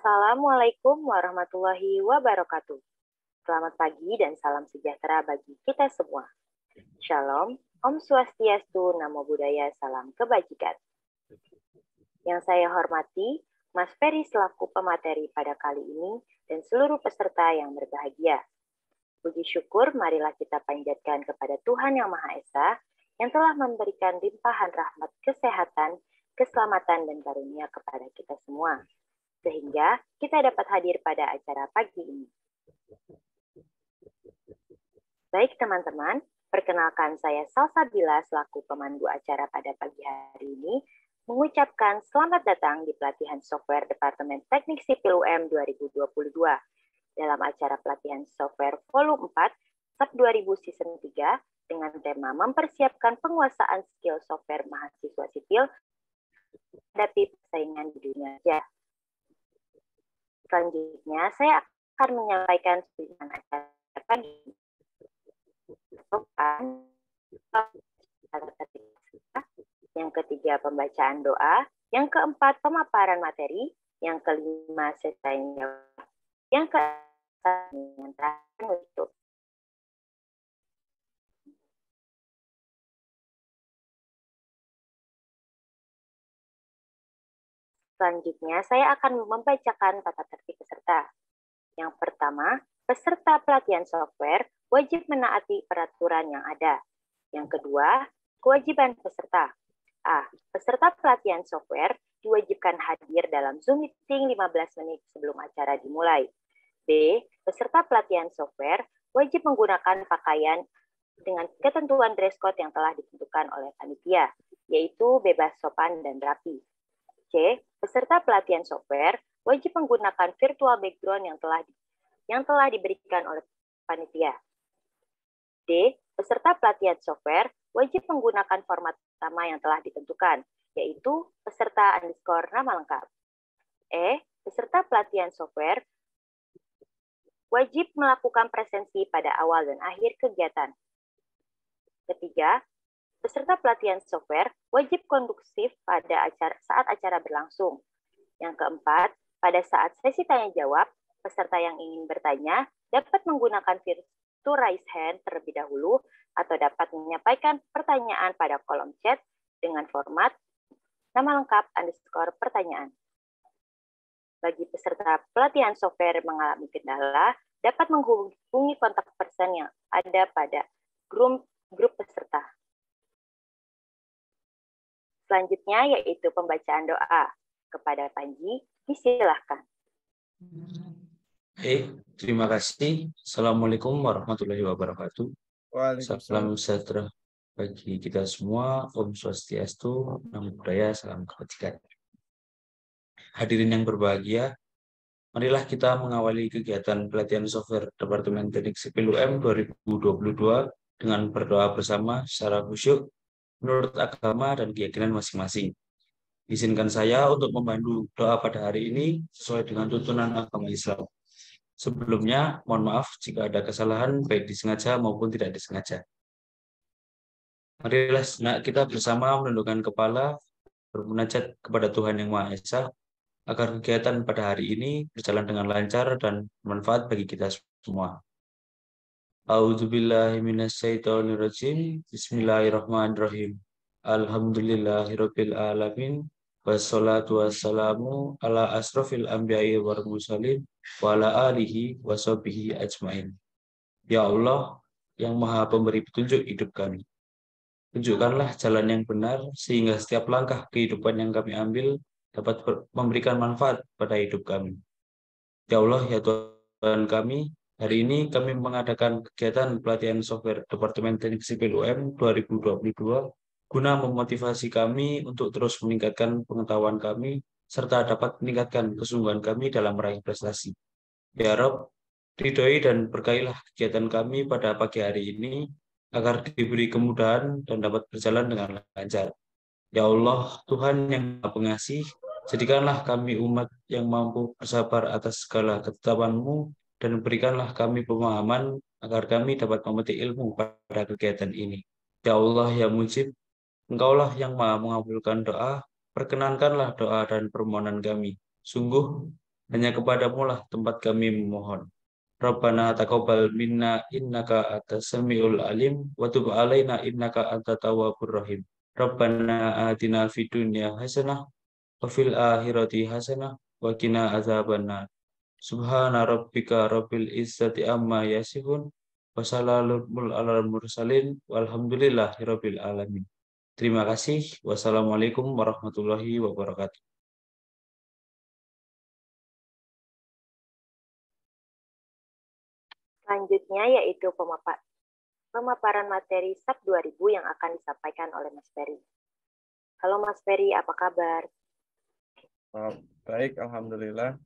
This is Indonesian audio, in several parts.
Assalamualaikum warahmatullahi wabarakatuh. Selamat pagi dan salam sejahtera bagi kita semua. Shalom, Om Swastiastu, Namo Buddhaya, Salam Kebajikan. Yang saya hormati, Mas Ferry selaku pemateri pada kali ini dan seluruh peserta yang berbahagia. Puji syukur marilah kita panjatkan kepada Tuhan Yang Maha Esa yang telah memberikan limpahan rahmat kesehatan, keselamatan, dan karunia kepada kita semua sehingga kita dapat hadir pada acara pagi ini. Baik teman-teman, perkenalkan saya Salsa Bila selaku pemandu acara pada pagi hari ini mengucapkan selamat datang di pelatihan software Departemen Teknik Sipil UM 2022. Dalam acara pelatihan software volume 4, sub 2000 season 3 dengan tema mempersiapkan penguasaan skill software mahasiswa sipil hadapi persaingan di dunia kerja. Selanjutnya, saya akan menyampaikan pilihan acara pagi. Yang ketiga, pembacaan doa. Yang keempat, pemaparan materi. Yang kelima, sesainya. yang keempat, yang terakhir Selanjutnya, saya akan membacakan tata tertib peserta. Yang pertama, peserta pelatihan software wajib menaati peraturan yang ada. Yang kedua, kewajiban peserta. A. Peserta pelatihan software diwajibkan hadir dalam Zoom meeting 15 menit sebelum acara dimulai. B. Peserta pelatihan software wajib menggunakan pakaian dengan ketentuan dress code yang telah ditentukan oleh panitia, yaitu bebas sopan dan rapi. C. Peserta pelatihan software wajib menggunakan virtual background yang telah yang telah diberikan oleh panitia. D. Peserta pelatihan software wajib menggunakan format utama yang telah ditentukan, yaitu peserta underscore nama lengkap. E. Peserta pelatihan software wajib melakukan presensi pada awal dan akhir kegiatan. Ketiga, Peserta pelatihan software wajib konduktif pada acara, saat acara berlangsung. Yang keempat, pada saat sesi tanya-jawab, peserta yang ingin bertanya dapat menggunakan virtual raise hand terlebih dahulu atau dapat menyampaikan pertanyaan pada kolom chat dengan format nama lengkap underscore pertanyaan. Bagi peserta pelatihan software mengalami kendala, dapat menghubungi kontak person yang ada pada grup, grup peserta. Selanjutnya yaitu pembacaan doa. Kepada Panji, disilahkan. Baik, eh, terima kasih. Assalamualaikum warahmatullahi wabarakatuh. Salam sejahtera bagi kita semua. Om Swastiastu, Namo Buddhaya, Salam Kebajikan. Hadirin yang berbahagia, marilah kita mengawali kegiatan pelatihan software Departemen Teknik Sipil UM 2022 dengan berdoa bersama secara khusyuk menurut agama dan keyakinan masing-masing. Izinkan saya untuk memandu doa pada hari ini sesuai dengan tuntunan agama Islam. Sebelumnya, mohon maaf jika ada kesalahan baik disengaja maupun tidak disengaja. Marilah senak kita bersama menundukkan kepala bermunajat kepada Tuhan Yang Maha Esa agar kegiatan pada hari ini berjalan dengan lancar dan bermanfaat bagi kita semua. A'udzubillahiminasyaitonirrojim. Bismillahirrahmanirrahim. Alhamdulillahirabbil alamin. Wassalatu wassalamu ala asrofil anbiya'i wal mursalin wa ala alihi wa ajmain. Ya Allah, yang maha pemberi petunjuk hidup kami. Tunjukkanlah jalan yang benar sehingga setiap langkah kehidupan yang kami ambil dapat memberikan manfaat pada hidup kami. Ya Allah, ya Tuhan kami, Hari ini kami mengadakan kegiatan pelatihan software Departemen Teknik Sipil UM 2022 guna memotivasi kami untuk terus meningkatkan pengetahuan kami serta dapat meningkatkan kesungguhan kami dalam meraih prestasi. Diharap ya ridhoi dan berkailah kegiatan kami pada pagi hari ini agar diberi kemudahan dan dapat berjalan dengan lancar. Ya Allah, Tuhan yang pengasih, jadikanlah kami umat yang mampu bersabar atas segala ketetapanmu dan berikanlah kami pemahaman agar kami dapat memetik ilmu pada kegiatan ini. Ya Allah yang mujib, Engkaulah yang maha mengabulkan doa, perkenankanlah doa dan permohonan kami. Sungguh, hanya kepadamu lah tempat kami memohon. Rabbana taqabbal minna innaka atas samiul alim, wa tub alaina innaka antat tawabur rahim. Rabbana atina fid dunya hasanah, wa fil akhirati hasanah, wa kina azabannar. Subhana rabbika rabbil izzati amma yasifun wa salamun alal mursalin walhamdulillahi rabbil alamin. Terima kasih. Wassalamualaikum warahmatullahi wabarakatuh. Selanjutnya yaitu pemapa pemaparan materi SAP 2000 yang akan disampaikan oleh Mas Ferry. Halo Mas Ferry, apa kabar? Baik, Alhamdulillah.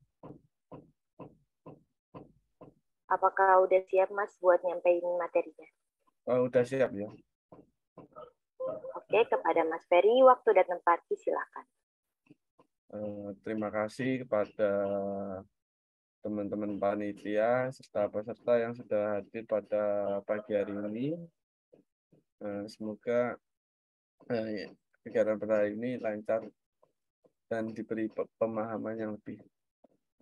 Apakah udah siap Mas buat nyampein materinya? Oh, udah siap ya. Oke, kepada Mas Ferry, waktu dan tempat silakan. Eh, terima kasih kepada teman-teman panitia serta peserta yang sudah hadir pada pagi hari ini. Eh, semoga eh, kegiatan pada hari ini lancar dan diberi pemahaman yang lebih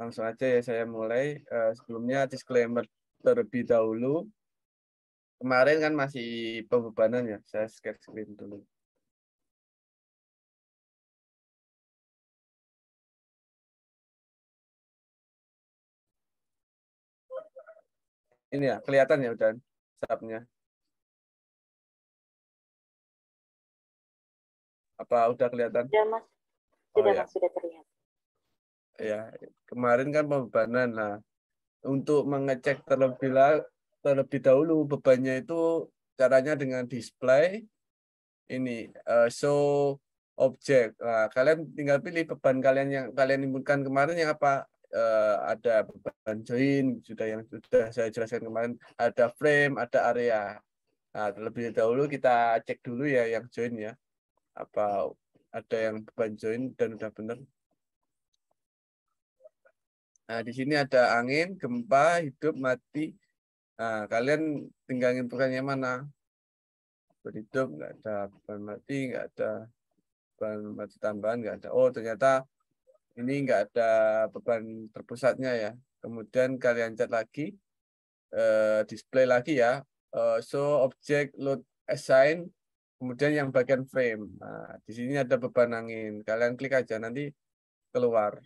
langsung aja ya saya mulai. Uh, sebelumnya disclaimer terlebih dahulu. Kemarin kan masih pembebanan ya, saya sketch screen dulu. Ini ya, kelihatan ya udah subnya. Apa udah kelihatan? Sudah mas, oh sudah oh, ya. sudah terlihat ya kemarin kan pembebanan lah untuk mengecek terlebih lah, terlebih dahulu bebannya itu caranya dengan display ini uh, show objek nah, kalian tinggal pilih beban kalian yang kalian inginkan kemarin yang apa uh, ada beban join sudah yang sudah saya jelaskan kemarin ada frame ada area Nah, terlebih dahulu kita cek dulu ya yang join ya. Apa ada yang beban join dan udah benar. Nah, di sini ada angin, gempa, hidup, mati. Nah, kalian tinggal yang mana? Berhidup, nggak ada ban mati, nggak ada ban mati tambahan, nggak ada. Oh, ternyata ini nggak ada beban terpusatnya ya. Kemudian kalian cat lagi, eh, display lagi ya. Eh, so, object load assign, kemudian yang bagian frame. Nah, di sini ada beban angin. Kalian klik aja, nanti keluar.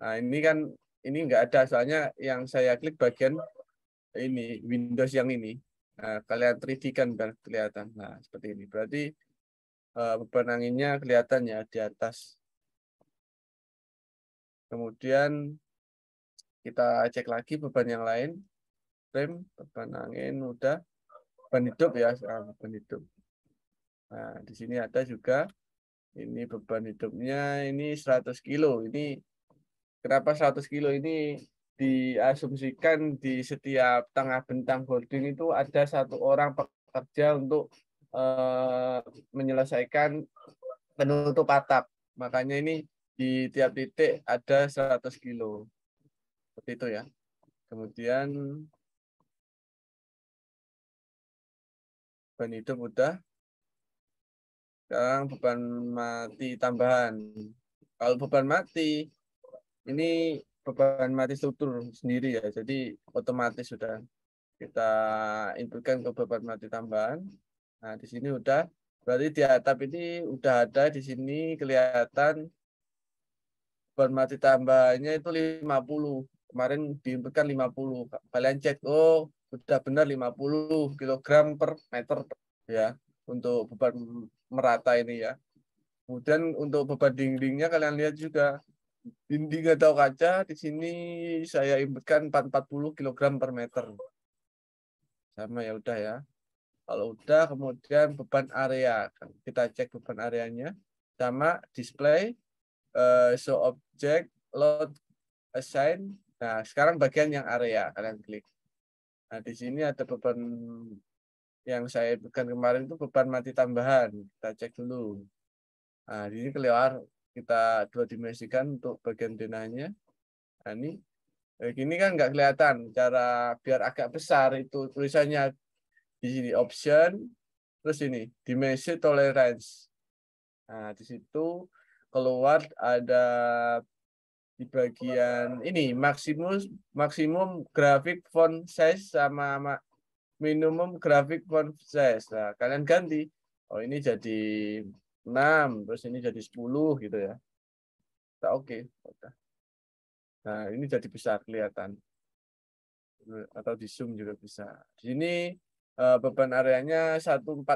Nah, ini kan ini nggak ada soalnya yang saya klik bagian ini Windows yang ini nah, kalian 3D kan kelihatan nah seperti ini berarti beban eh, anginnya kelihatan ya di atas kemudian kita cek lagi beban yang lain frame beban angin udah beban hidup ya ah, beban hidup nah di sini ada juga ini beban hidupnya ini 100 kilo ini kenapa 100 kilo ini diasumsikan di setiap tengah bentang holding itu ada satu orang pekerja untuk uh, menyelesaikan penutup atap. Makanya ini di tiap titik ada 100 kilo. Seperti itu ya. Kemudian beban hidup udah. Sekarang beban mati tambahan. Kalau beban mati ini beban mati struktur sendiri ya. Jadi otomatis sudah kita inputkan ke beban mati tambahan. Nah, di sini udah berarti di atap ini udah ada di sini kelihatan beban mati tambahannya itu 50. Kemarin diinputkan 50. Kalian cek oh sudah benar 50 kg per meter ya untuk beban merata ini ya. Kemudian untuk beban dindingnya kalian lihat juga Dinding atau kaca, di sini saya imbetkan 440 kg per meter. Sama ya udah ya. Kalau udah, kemudian beban area. Kita cek beban areanya. Sama display, uh, eh, so object, load, assign. Nah, sekarang bagian yang area. Kalian klik. Nah, di sini ada beban yang saya bukan kemarin itu beban mati tambahan. Kita cek dulu. Nah, di sini keluar kita dua dimensikan untuk bagian denahnya. Nah, ini eh, gini kan nggak kelihatan cara biar agak besar itu tulisannya di sini option terus ini dimensi tolerance. Nah, di situ keluar ada di bagian ini maksimum maksimum grafik font size sama minimum grafik font size. Nah, kalian ganti. Oh, ini jadi 6, terus ini jadi 10 gitu ya. nah oke. Okay. Nah, ini jadi besar kelihatan. Atau di zoom juga bisa. Di sini eh, beban areanya 148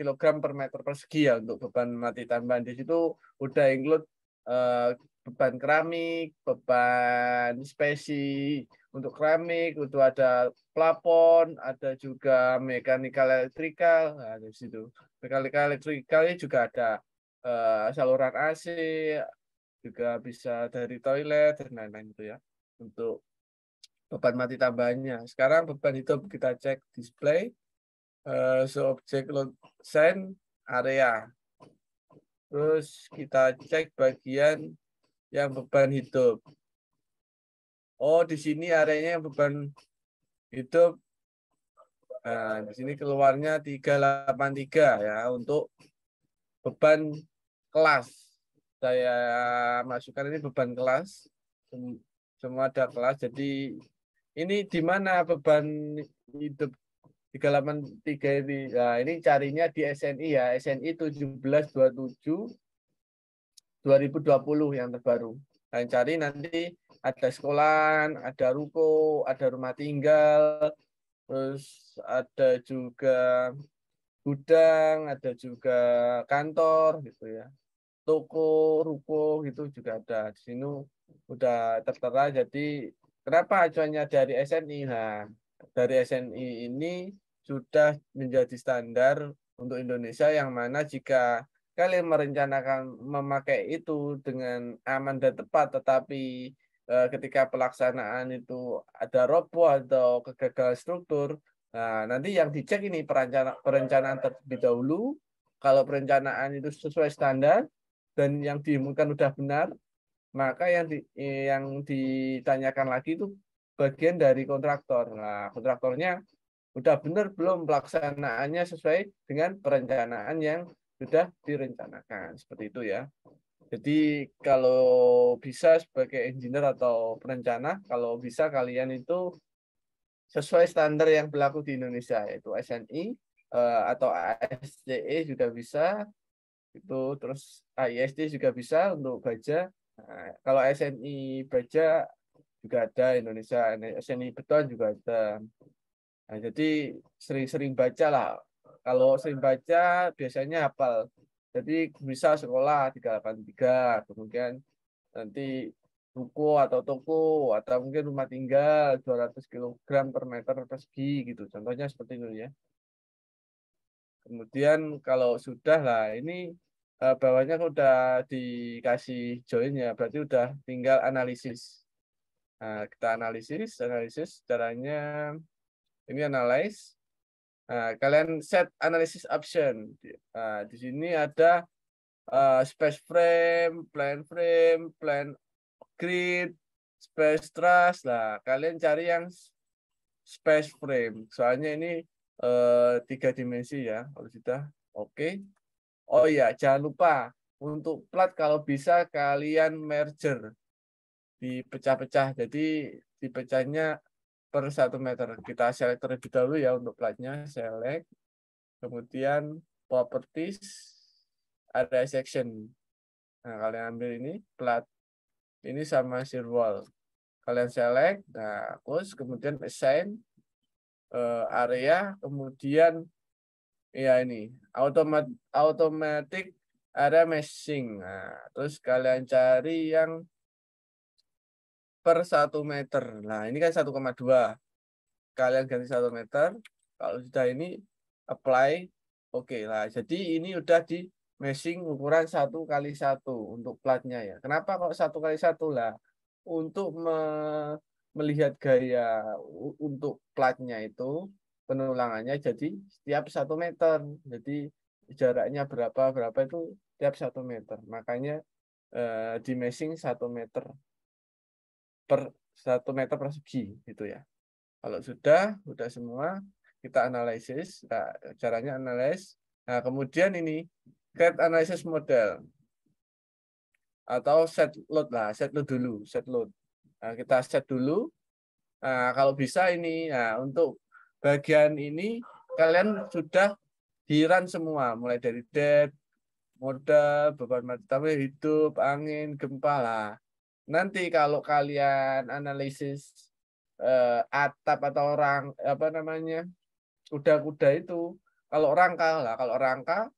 kg per meter persegi ya untuk beban mati tambahan. Di situ udah include eh, beban keramik, beban spesi, untuk keramik, untuk ada plafon, ada juga mekanikal elektrikal, nah, di situ. Mekanikal elektrikalnya juga ada uh, saluran AC, juga bisa dari toilet dan lain-lain itu ya. Untuk beban mati tambahnya. Sekarang beban hidup kita cek display, uh, eh, so object load send area. Terus kita cek bagian yang beban hidup oh di sini areanya beban hidup nah, di sini keluarnya 383 ya untuk beban kelas saya masukkan ini beban kelas semua ada kelas jadi ini di mana beban hidup 383 ini nah, ini carinya di SNI ya SNI 1727 2020 yang terbaru dan nah, cari nanti ada sekolah, ada ruko, ada rumah tinggal, terus ada juga gudang, ada juga kantor gitu ya. Toko, ruko gitu juga ada. Di sini udah tertera jadi kenapa acuannya dari SNI? Nah, dari SNI ini sudah menjadi standar untuk Indonesia yang mana jika kalian merencanakan memakai itu dengan aman dan tepat tetapi Eh, ketika pelaksanaan itu ada roboh atau kegagalan struktur, nah, nanti yang dicek ini perencana, perencanaan terlebih dahulu, kalau perencanaan itu sesuai standar dan yang diumumkan sudah benar, maka yang di, yang ditanyakan lagi itu bagian dari kontraktor. Nah, kontraktornya sudah benar belum pelaksanaannya sesuai dengan perencanaan yang sudah direncanakan. Seperti itu ya. Jadi kalau bisa sebagai engineer atau perencana, kalau bisa kalian itu sesuai standar yang berlaku di Indonesia yaitu SNI eh, atau ASCE juga bisa itu terus AISD juga bisa untuk baja. Nah, kalau SNI baja juga ada Indonesia, SNI beton juga ada. Nah, jadi sering-sering baca lah. Kalau sering baca biasanya hafal jadi bisa sekolah 383, kemudian nanti ruko atau toko atau mungkin rumah tinggal 200 kg per meter persegi gitu. Contohnya seperti itu ya. Kemudian kalau sudah lah ini eh, bawahnya kan udah dikasih join ya, berarti udah tinggal analisis. Nah, kita analisis, analisis caranya ini analyze Nah, kalian set analysis option. Nah, di sini ada uh, space frame, plan frame, plan grid, space trust. Nah, kalian cari yang space frame. Soalnya ini uh, tiga dimensi ya, kalau sudah. Oke. Okay. Oh iya, jangan lupa untuk plat kalau bisa kalian merger dipecah-pecah. Jadi dipecahnya per satu meter. Kita select terlebih dahulu ya untuk platnya, select. Kemudian properties ada section. Nah, kalian ambil ini plat ini sama wall Kalian select, nah close, kemudian assign uh, area, kemudian ya ini automat automatic area meshing. Nah, terus kalian cari yang per 1 meter. Nah, ini kan 1,2. Kalian ganti 1 meter. Kalau sudah ini, apply. Oke okay lah. Jadi ini udah di meshing ukuran 1 kali 1 untuk platnya ya. Kenapa kok 1 kali 1 lah? Untuk me melihat gaya untuk platnya itu penulangannya jadi setiap 1 meter. Jadi jaraknya berapa berapa itu tiap 1 meter. Makanya eh, di meshing 1 meter per satu meter persegi gitu ya. Kalau sudah, sudah semua kita analisis, nah, caranya analis. Nah, kemudian ini create analysis model atau set load lah, set load dulu, set load. Nah, kita set dulu. Nah, kalau bisa ini, nah, untuk bagian ini kalian sudah hiran semua, mulai dari dead, modal, beban mati hidup, angin, gempa lah nanti kalau kalian analisis uh, atap atau orang apa namanya kuda-kuda itu kalau rangka lah kalau rangka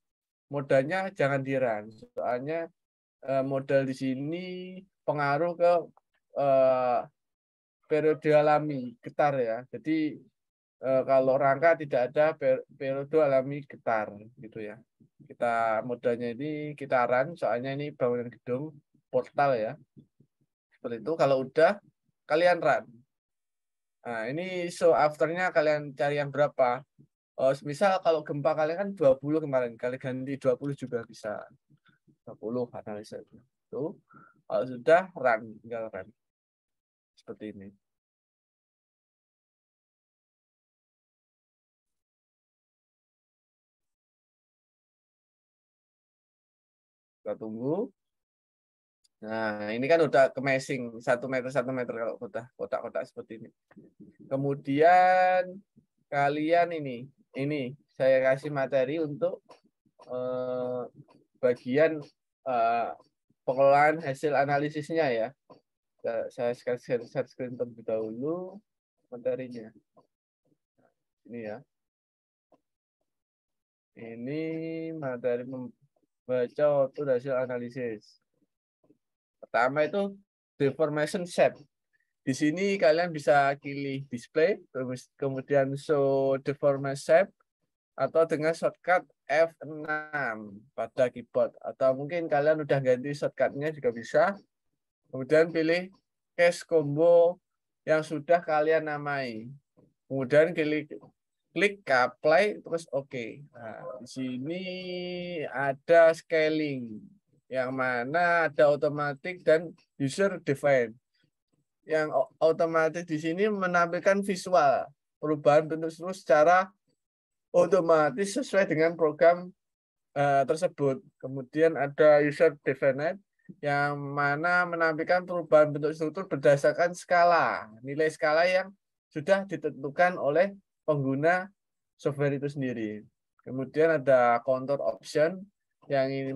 modalnya jangan diran soalnya uh, modal di sini pengaruh ke uh, periode alami getar ya jadi uh, kalau rangka tidak ada per, periode alami getar gitu ya kita modalnya ini kita ran soalnya ini bangunan gedung portal ya seperti itu. Kalau udah, kalian run. Nah, ini so afternya kalian cari yang berapa. Oh, misal kalau gempa kalian kan 20 kemarin, kali ganti 20 juga bisa. 20 analisa itu. Kalau sudah run, tinggal run. Seperti ini. Kita tunggu. Nah, ini kan udah kemesing satu meter satu meter kalau udah kotak-kotak seperti ini. Kemudian kalian ini, ini saya kasih materi untuk eh, bagian eh, pengelolaan hasil analisisnya ya. Saya kasih share screen terlebih dahulu materinya. Ini ya. Ini materi membaca waktu hasil analisis. Pertama itu deformation shape. Di sini kalian bisa pilih display, kemudian show deformation shape, atau dengan shortcut F6 pada keyboard. Atau mungkin kalian udah ganti shortcutnya juga bisa. Kemudian pilih case combo yang sudah kalian namai. Kemudian klik klik apply terus oke. Okay. Nah, di sini ada scaling yang mana ada otomatis dan user defined. Yang otomatis di sini menampilkan visual perubahan bentuk seluruh secara otomatis sesuai dengan program eh, tersebut. Kemudian ada user defined yang mana menampilkan perubahan bentuk struktur berdasarkan skala, nilai skala yang sudah ditentukan oleh pengguna software itu sendiri. Kemudian ada contour option yang ini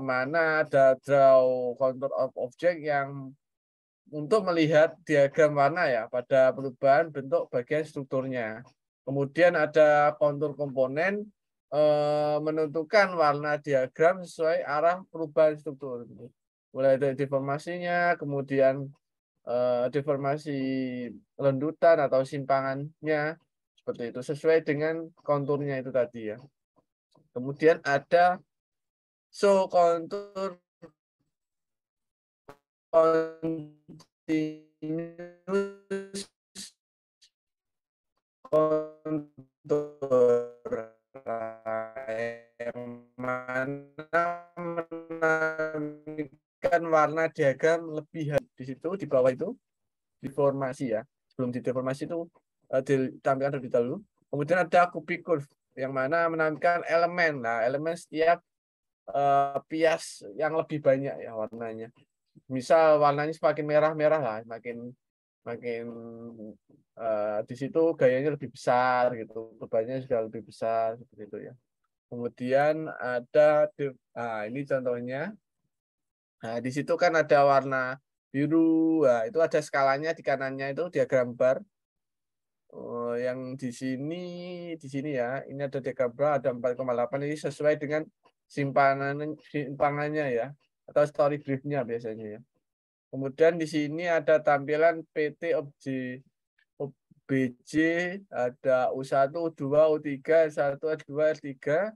mana ada draw contour of object yang untuk melihat diagram warna ya pada perubahan bentuk bagian strukturnya. Kemudian ada kontur komponen e, menentukan warna diagram sesuai arah perubahan struktur. Mulai dari deformasinya, kemudian e, deformasi lendutan atau simpangannya seperti itu sesuai dengan konturnya itu tadi ya. Kemudian ada So contour continuous contour yang mana menambahkan warna diagram lebih di situ di bawah itu deformasi ya sebelum eh, di deformasi itu uh, ditampilkan terlebih dahulu kemudian ada kubik curve yang mana menampilkan elemen nah elemen setiap uh, pias yang lebih banyak ya warnanya. Misal warnanya semakin merah-merah lah, makin makin uh, eh, di situ gayanya lebih besar gitu, bebannya juga lebih besar seperti itu ya. Kemudian ada nah ini contohnya. Nah, di situ kan ada warna biru. Nah, itu ada skalanya di kanannya itu diagram bar. Oh, yang di sini di sini ya, ini ada diagram bar ada 4,8 ini sesuai dengan simpanan simpangannya ya atau story briefnya biasanya ya. Kemudian di sini ada tampilan PT objek BJ ada U1, U2, U3, S1, S2, S3.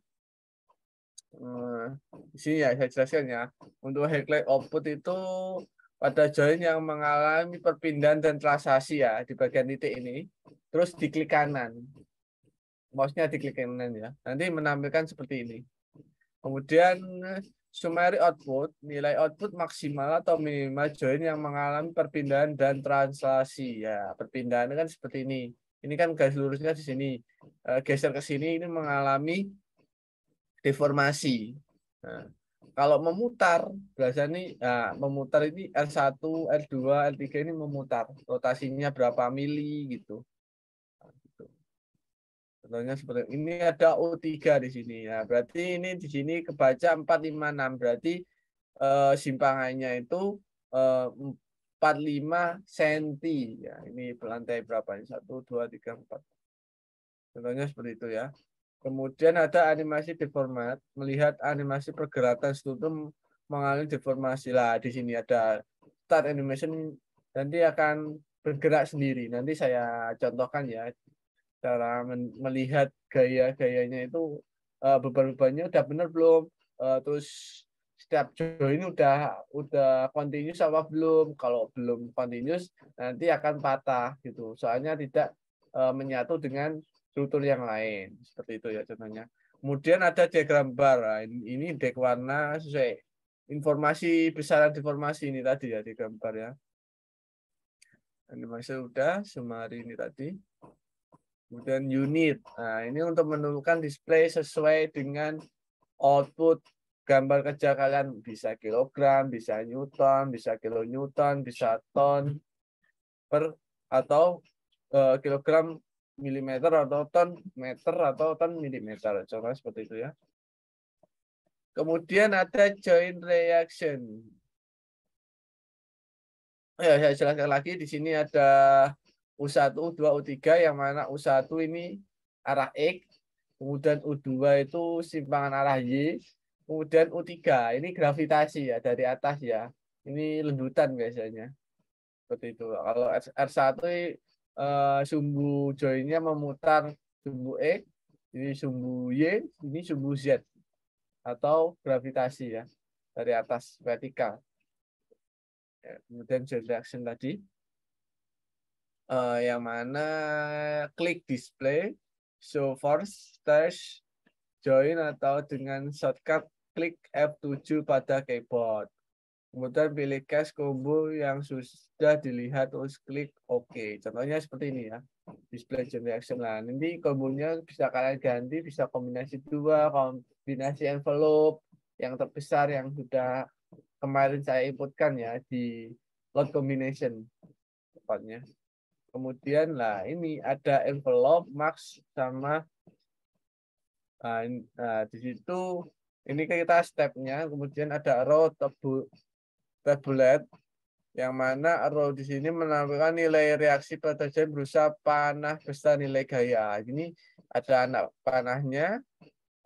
Hmm, di sini ya saya jelaskan ya. Untuk headlight output itu pada join yang mengalami perpindahan dan transaksi ya di bagian titik ini. Terus diklik kanan. Mouse-nya diklik kanan ya. Nanti menampilkan seperti ini. Kemudian summary output, nilai output maksimal atau minimal join yang mengalami perpindahan dan translasi. Ya, perpindahan kan seperti ini. Ini kan garis lurusnya di sini. Eh, geser ke sini ini mengalami deformasi. Nah, kalau memutar, biasanya nah, memutar ini l 1 l 2 l 3 ini memutar. Rotasinya berapa mili gitu. Contohnya seperti ini ada O3 di sini. Nah, berarti ini di sini kebaca 456. Berarti eh, simpangannya itu eh, 45 cm. Ya, ini lantai berapa? Ini 1, 2, 3, 4. Contohnya seperti itu ya. Kemudian ada animasi deformat, melihat animasi pergerakan struktur mengalami deformasi. Lah, di sini ada start animation, nanti akan bergerak sendiri. Nanti saya contohkan ya cara melihat gaya-gayanya itu uh, beban-bebannya udah benar belum uh, terus setiap join udah udah continuous apa belum kalau belum continuous nanti akan patah gitu soalnya tidak uh, menyatu dengan struktur yang lain seperti itu ya contohnya kemudian ada diagram bar nah, ini dek warna sesuai informasi besaran informasi ini tadi ya diagram bar ya animasi udah semari ini tadi kemudian unit. Nah, ini untuk menentukan display sesuai dengan output gambar kerja kalian bisa kilogram, bisa newton, bisa kilonewton, bisa ton per atau uh, kilogram milimeter atau ton meter atau ton milimeter. Contohnya seperti itu ya. Kemudian ada join reaction. Ya, saya jelaskan lagi di sini ada U1, U2, U3 yang mana U1 ini arah X, kemudian U2 itu simpangan arah Y, kemudian U3 ini gravitasi ya dari atas ya. Ini lendutan biasanya. Seperti itu. Kalau R1 eh, sumbu joinnya memutar sumbu X, ini sumbu Y, ini sumbu Z atau gravitasi ya dari atas vertikal. Ya, kemudian joint reaction tadi uh, yang mana klik display, so force, touch, join atau dengan shortcut klik F7 pada keyboard. Kemudian pilih cache combo yang sudah dilihat terus klik OK. Contohnya seperti ini ya. Display join reaction. Nah, nanti kombonya bisa kalian ganti, bisa kombinasi dua, kombinasi envelope yang terbesar yang sudah kemarin saya inputkan ya di load combination tepatnya. Kemudian lah ini ada envelope max sama nah, nah di situ ini kita stepnya kemudian ada row tablet yang mana row di sini menampilkan nilai reaksi pada berusaha panah besar nilai gaya. Ini ada anak panahnya,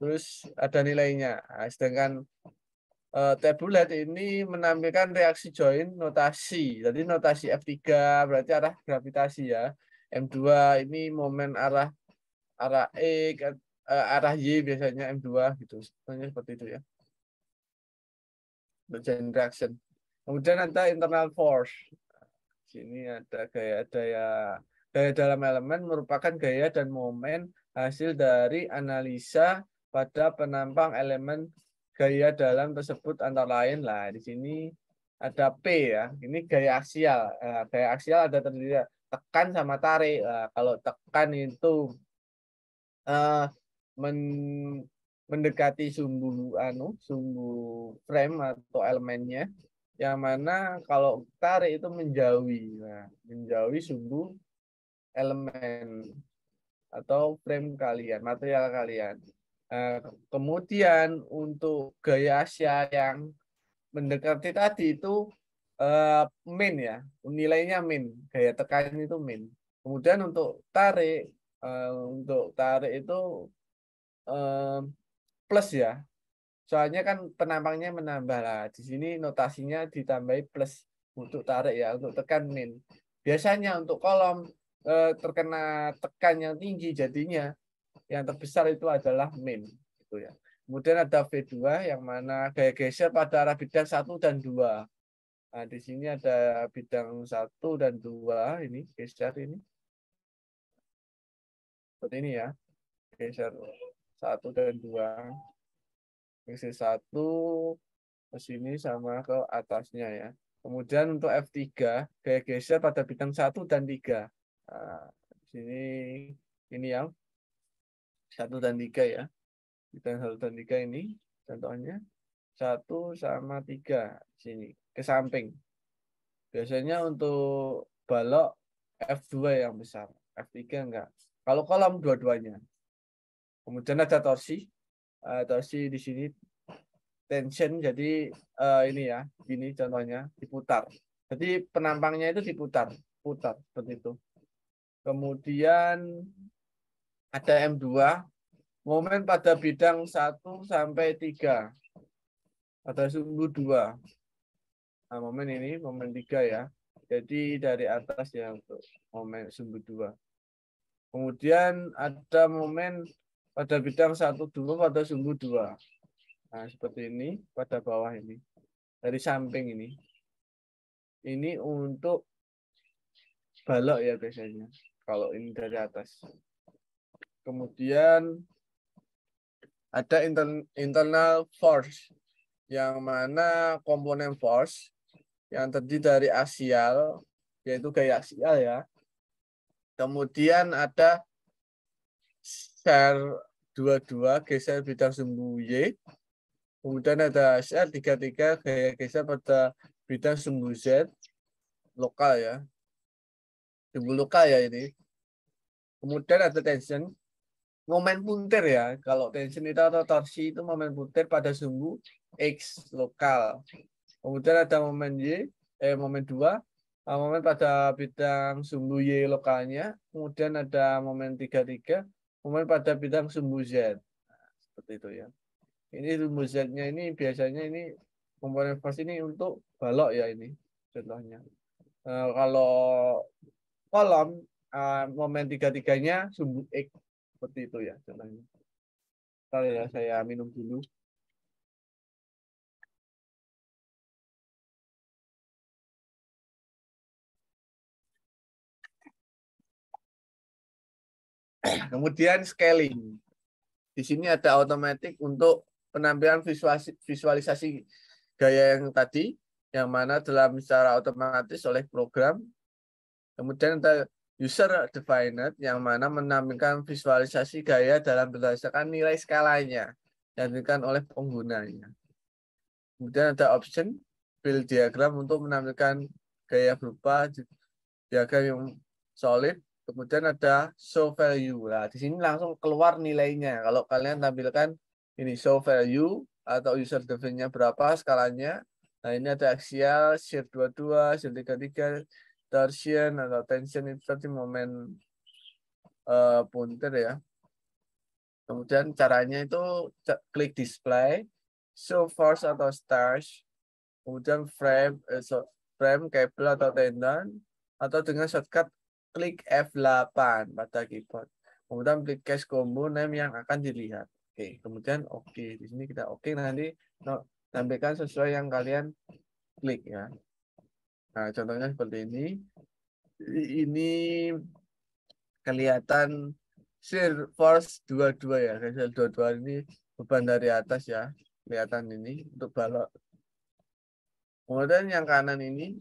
terus ada nilainya. Nah, sedangkan uh, eh, tabulat ini menampilkan reaksi join notasi. Jadi notasi F3 berarti arah gravitasi ya. M2 ini momen arah arah E uh, arah Y biasanya M2 gitu. Sebenarnya seperti itu ya. Chain reaction. Kemudian ada internal force. Sini ada gaya daya gaya dalam elemen merupakan gaya dan momen hasil dari analisa pada penampang elemen Gaya dalam tersebut antara lain lah di sini ada P ya. Ini gaya aksial. Nah, gaya aksial ada terdiri tekan sama tarik. Nah, kalau tekan itu eh, mendekati sumbu anu sumbu frame atau elemennya yang mana kalau tarik itu menjauhi nah menjauhi sumbu elemen atau frame kalian material kalian Eh, kemudian untuk gaya Asia yang mendekati tadi itu eh, min ya, nilainya min, gaya tekan itu min. Kemudian untuk tarik, eh, untuk tarik itu plus ya, soalnya kan penampangnya menambah lah. Di sini notasinya ditambahi plus untuk tarik ya, untuk tekan min. Biasanya untuk kolom terkena tekan yang tinggi jadinya yang terbesar itu adalah min gitu ya. Kemudian ada V2 yang mana gaya geser pada arah bidang 1 dan 2. Nah, di sini ada bidang 1 dan 2 ini geser ini. Seperti ini ya. Geser 1 dan 2. Geser 1 ke sini sama ke atasnya ya. Kemudian untuk F3, gaya geser pada bidang 1 dan 3. Nah, di sini ini yang satu dan tiga ya. Kita satu dan tiga ini contohnya satu sama tiga sini ke samping. Biasanya untuk balok F2 yang besar, F3 enggak. Kalau kolam dua-duanya. Kemudian ada torsi. Uh, torsi di sini tension jadi uh, ini ya, ini contohnya diputar. Jadi penampangnya itu diputar, putar seperti itu. Kemudian ada M2 momen pada bidang 1 sampai 3 pada sumbu 2 nah, momen ini momen 3 ya jadi dari atas ya untuk momen sumbu 2 kemudian ada momen pada bidang 1 2, pada sumbu 2 nah seperti ini pada bawah ini dari samping ini ini untuk balok ya biasanya kalau ini dari atas Kemudian ada inter, internal force yang mana komponen force yang terdiri dari aksial yaitu gaya aksial ya. Kemudian ada share 22 geser bidang sumbu Y. Kemudian ada share 33 gaya geser pada bidang sumbu Z lokal ya. Sumbu lokal ya ini. Kemudian ada tension momen punter ya. Kalau tension itu atau torsi itu momen punter pada sumbu X lokal. Kemudian ada momen Y, eh momen dua eh, momen pada bidang sumbu Y lokalnya. Kemudian ada momen tiga momen pada bidang sumbu Z. Nah, seperti itu ya. Ini sumbu Z-nya ini biasanya ini komponen pas ini untuk balok ya ini contohnya. uh, kalau kolom uh, momen tiga tiganya sumbu X seperti itu ya contohnya. Kalau ya saya minum dulu. Kemudian scaling. Di sini ada otomatis untuk penampilan visualisasi gaya yang tadi, yang mana dalam secara otomatis oleh program. Kemudian kita user defined yang mana menampilkan visualisasi gaya dalam berdasarkan nilai skalanya yang diberikan oleh penggunanya. Kemudian ada option build diagram untuk menampilkan gaya berupa diagram yang solid. Kemudian ada show value. Nah, di sini langsung keluar nilainya. Kalau kalian tampilkan ini show value atau user defined-nya berapa skalanya. Nah, ini ada axial, dua, 22, tiga 33, tertian atau tension itu tadi momen uh, eh, puntir ya. Kemudian caranya itu klik display, show force atau starch, kemudian frame, eh, so, frame, cable atau tendon, atau dengan shortcut klik F8 pada keyboard. Kemudian klik cache combo name yang akan dilihat. Oke, kemudian oke. Okay. Di sini kita oke okay. nanti no, tampilkan sesuai yang kalian klik ya. Nah, contohnya seperti ini. Ini kelihatan shear force 22 ya. Shear 22 ini beban dari atas ya. Kelihatan ini untuk balok. Kemudian yang kanan ini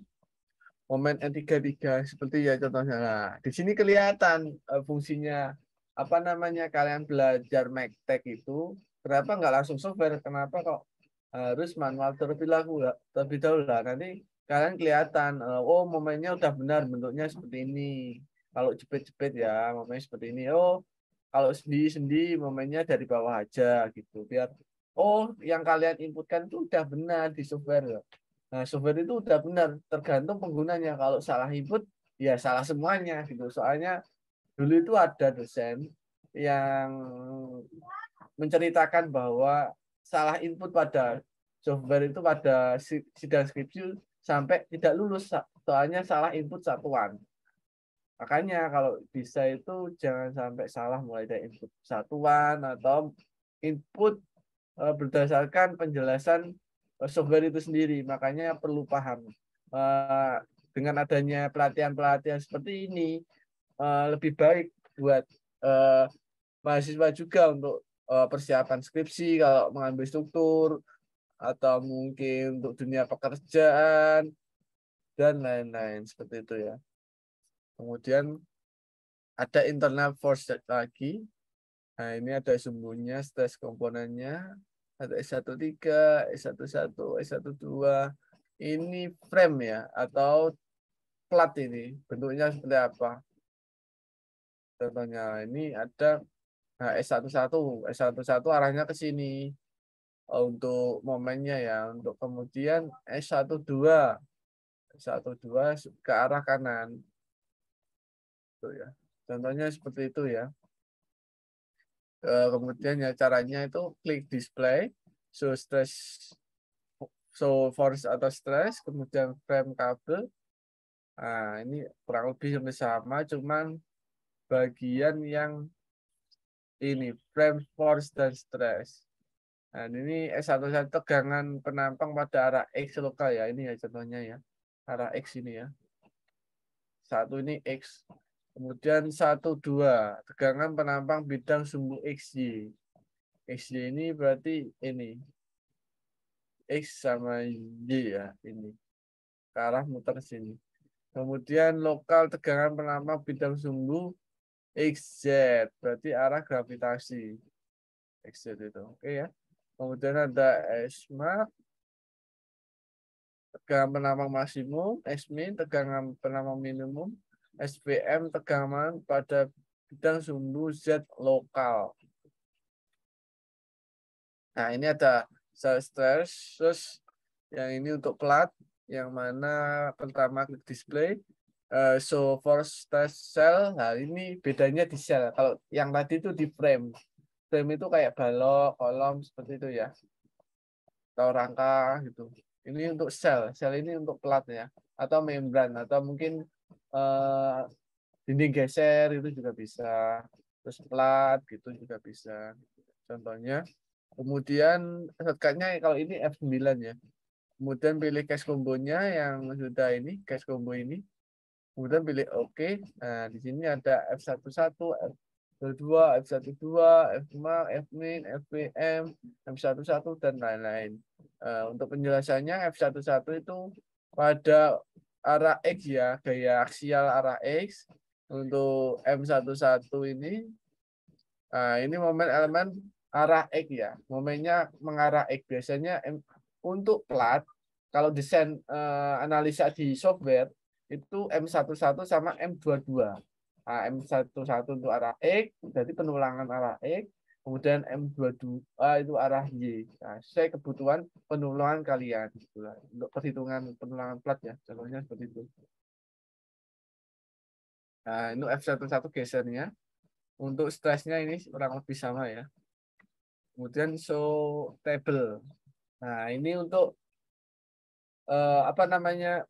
momen N33 seperti ya contohnya. Nah, di sini kelihatan eh, fungsinya apa namanya kalian belajar MacTech itu kenapa nggak langsung software kenapa kok harus manual terlebih dahulu terlebih dahulu lah nanti kalian kelihatan eh, oh momennya udah benar bentuknya seperti ini kalau jepit-jepit ya momen seperti ini oh kalau sendi-sendi momennya dari bawah aja gitu biar oh yang kalian inputkan itu udah benar di software ya. Nah, software itu udah benar tergantung penggunanya. Kalau salah input ya salah semuanya gitu. Soalnya dulu itu ada dosen yang menceritakan bahwa salah input pada software itu pada sidang skripsi sampai tidak lulus soalnya salah input satuan. Makanya kalau bisa itu jangan sampai salah mulai dari input satuan atau input eh, berdasarkan penjelasan eh, software itu sendiri. Makanya perlu paham. Eh, dengan adanya pelatihan-pelatihan seperti ini, lebih baik buat mahasiswa juga untuk persiapan skripsi, kalau mengambil struktur, atau mungkin untuk dunia pekerjaan dan lain-lain seperti itu ya. Kemudian ada internal force lagi. Nah, ini ada sumbunya, stres komponennya. Ada S13, S11, S12. Ini frame ya, atau plat ini. Bentuknya seperti apa? Contohnya, ini ada nah, S11. S11 arahnya ke sini. Oh, untuk momennya ya untuk kemudian S12 S12 ke arah kanan itu ya contohnya seperti itu ya e, kemudian ya caranya itu klik display so stress so force atau stress kemudian frame kabel Nah, ini kurang lebih sama, cuman bagian yang ini, frame force dan stress. Dan ini S11 tegangan penampang pada arah X lokal ya. Ini ya contohnya ya. Arah X ini ya. Satu ini X. Kemudian satu dua Tegangan penampang bidang sumbu XY. XY ini berarti ini. X sama Y ya. Ini. Ke arah muter sini. Kemudian lokal tegangan penampang bidang sumbu XZ. Berarti arah gravitasi. XZ itu. Oke ya. Kemudian ada esma, tegangan penambang maksimum, esmin, tegangan penambang minimum, SPM, tegangan pada bidang sumbu Z lokal. Nah, ini ada stress, terus yang ini untuk plat, yang mana pertama klik display, uh, so for stress cell, nah ini bedanya di sel, kalau yang tadi itu di frame frame itu kayak balok, kolom seperti itu ya. Atau rangka gitu. Ini untuk sel, sel ini untuk plat ya, atau membran atau mungkin uh, dinding geser itu juga bisa. Terus plat gitu juga bisa. Contohnya. Kemudian shortcutnya kalau ini F9 ya. Kemudian pilih cache combo-nya yang sudah ini, cache combo ini. Kemudian pilih OK. Nah, di sini ada F11, F F2, F12, F5, Fmin, Fpm, F11 dan lain-lain. Uh, untuk penjelasannya F11 itu pada arah X ya, gaya aksial arah X. Untuk M11 ini uh, ini momen elemen arah X ya. Momennya mengarah X. Biasanya M, untuk plat kalau desain uh, analisa di software itu M11 sama M22 AM11 untuk arah X, jadi penulangan arah X, kemudian M22 itu arah Y. Nah, saya kebutuhan penulangan kalian itulah. untuk perhitungan penulangan plat ya, contohnya seperti itu. Nah, ini F11 gesernya. Untuk stresnya ini kurang lebih sama ya. Kemudian so table. Nah, ini untuk uh, apa namanya?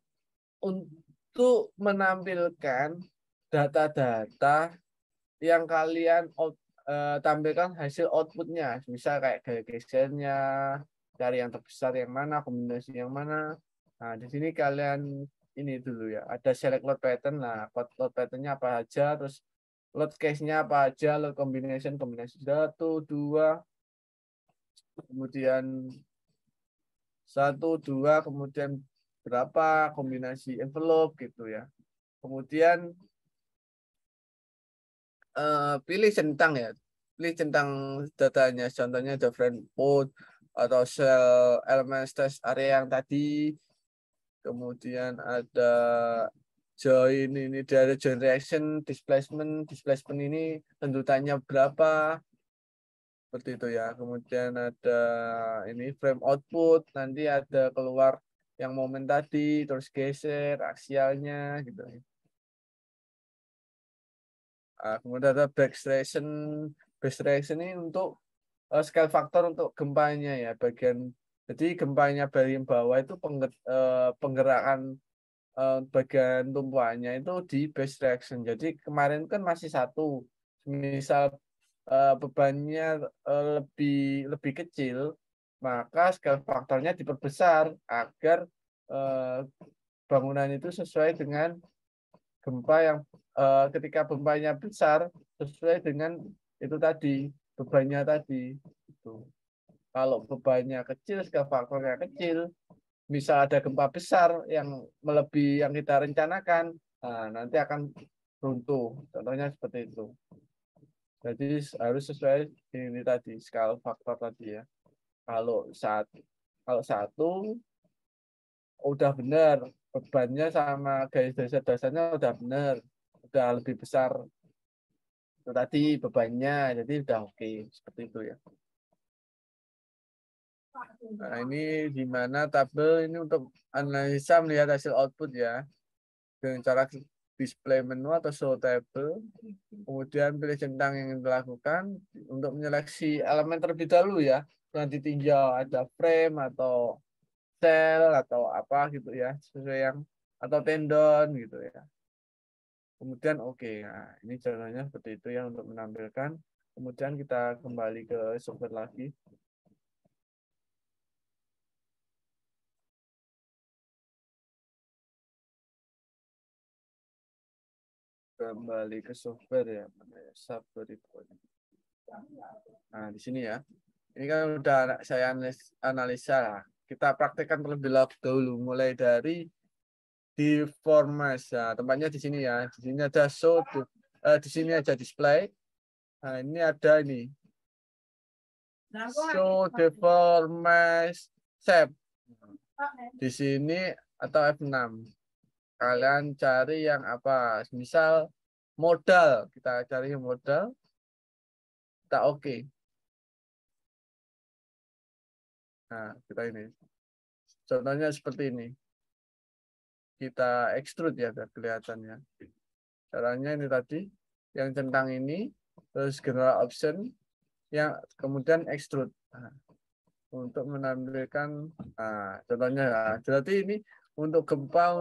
Untuk menampilkan data-data yang kalian out, uh, tampilkan hasil outputnya. Bisa kayak delegation-nya, cari yang terbesar yang mana, kombinasi yang mana. Nah, di sini kalian ini dulu ya. Ada select load pattern. load, load patternnya apa aja, terus load case-nya apa aja, load combination, kombinasi satu, dua, kemudian satu, dua, kemudian berapa kombinasi envelope gitu ya. Kemudian Eh, pilih centang ya pilih centang datanya contohnya the friend mode atau sel element test area yang tadi kemudian ada join ini dari join reaction displacement displacement ini tentunya berapa seperti itu ya kemudian ada ini frame output nanti ada keluar yang momen tadi terus geser aksialnya gitu ya Uh, kemudian ada backstration. Backstration ini untuk uh, scale factor untuk gempanya ya bagian. Jadi gempanya bagian bawah itu pengger, uh, eh, penggerakan uh, bagian tumpuannya itu di base reaction. Jadi kemarin kan masih satu. Misal uh, bebannya uh, lebih lebih kecil, maka scale faktornya diperbesar agar uh, bangunan itu sesuai dengan gempa yang Eh, ketika bebannya besar sesuai dengan itu tadi bebannya tadi itu. Kalau bebannya kecil, skala faktornya kecil, misal ada gempa besar yang melebihi yang kita rencanakan, nah, nanti akan runtuh. Contohnya seperti itu. Jadi harus sesuai ini tadi skala faktor tadi ya. Kalau saat kalau satu udah benar bebannya sama garis dasar dasarnya udah benar sudah lebih besar itu tadi bebannya jadi sudah oke okay. seperti itu ya nah ini di mana tabel ini untuk analisa melihat hasil output ya dengan cara display menu atau show table kemudian pilih centang yang dilakukan untuk menyeleksi elemen terlebih dahulu ya nanti tinggal ada frame atau cell atau apa gitu ya sesuai yang atau tendon gitu ya Kemudian oke, okay, nah, ini caranya seperti itu ya untuk menampilkan. Kemudian kita kembali ke software lagi. kembali ke software ya, software report. Nah, di sini ya. Ini kan sudah saya analisa Kita praktekkan terlebih dahulu mulai dari di Formas. Ya, nah, tempatnya di sini ya. Di sini ada show, di, uh, di sini aja display. Nah, ini ada ini. Show the Formas Di sini atau F6. Kalian cari yang apa? Misal modal, kita cari modal. Kita oke. Okay. Nah, kita ini. Contohnya seperti ini kita extrude ya biar kelihatan ya. Caranya ini tadi yang centang ini terus general option yang kemudian extrude nah, untuk menampilkan nah, contohnya ya. Nah, Jadi ini untuk gempa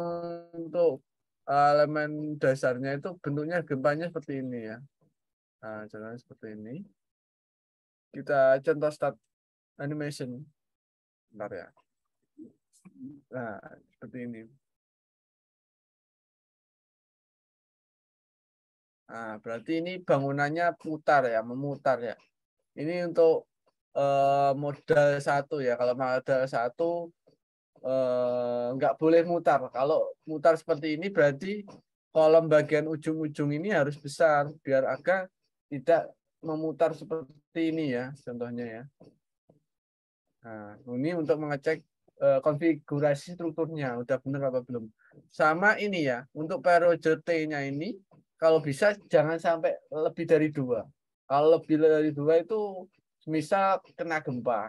untuk eh, elemen dasarnya itu bentuknya gempanya seperti ini ya. Nah, contohnya seperti ini. Kita contoh start animation. Bentar ya. Nah, seperti ini. Nah, berarti ini bangunannya putar ya, memutar ya. Ini untuk uh, modal satu ya. Kalau modal satu eh, nggak boleh mutar. Kalau mutar seperti ini berarti kolom bagian ujung-ujung ini harus besar biar agak tidak memutar seperti ini ya, contohnya ya. Nah, ini untuk mengecek uh, konfigurasi strukturnya udah benar apa belum. Sama ini ya, untuk periode T-nya ini kalau bisa jangan sampai lebih dari dua. Kalau lebih dari dua itu misal kena gempa.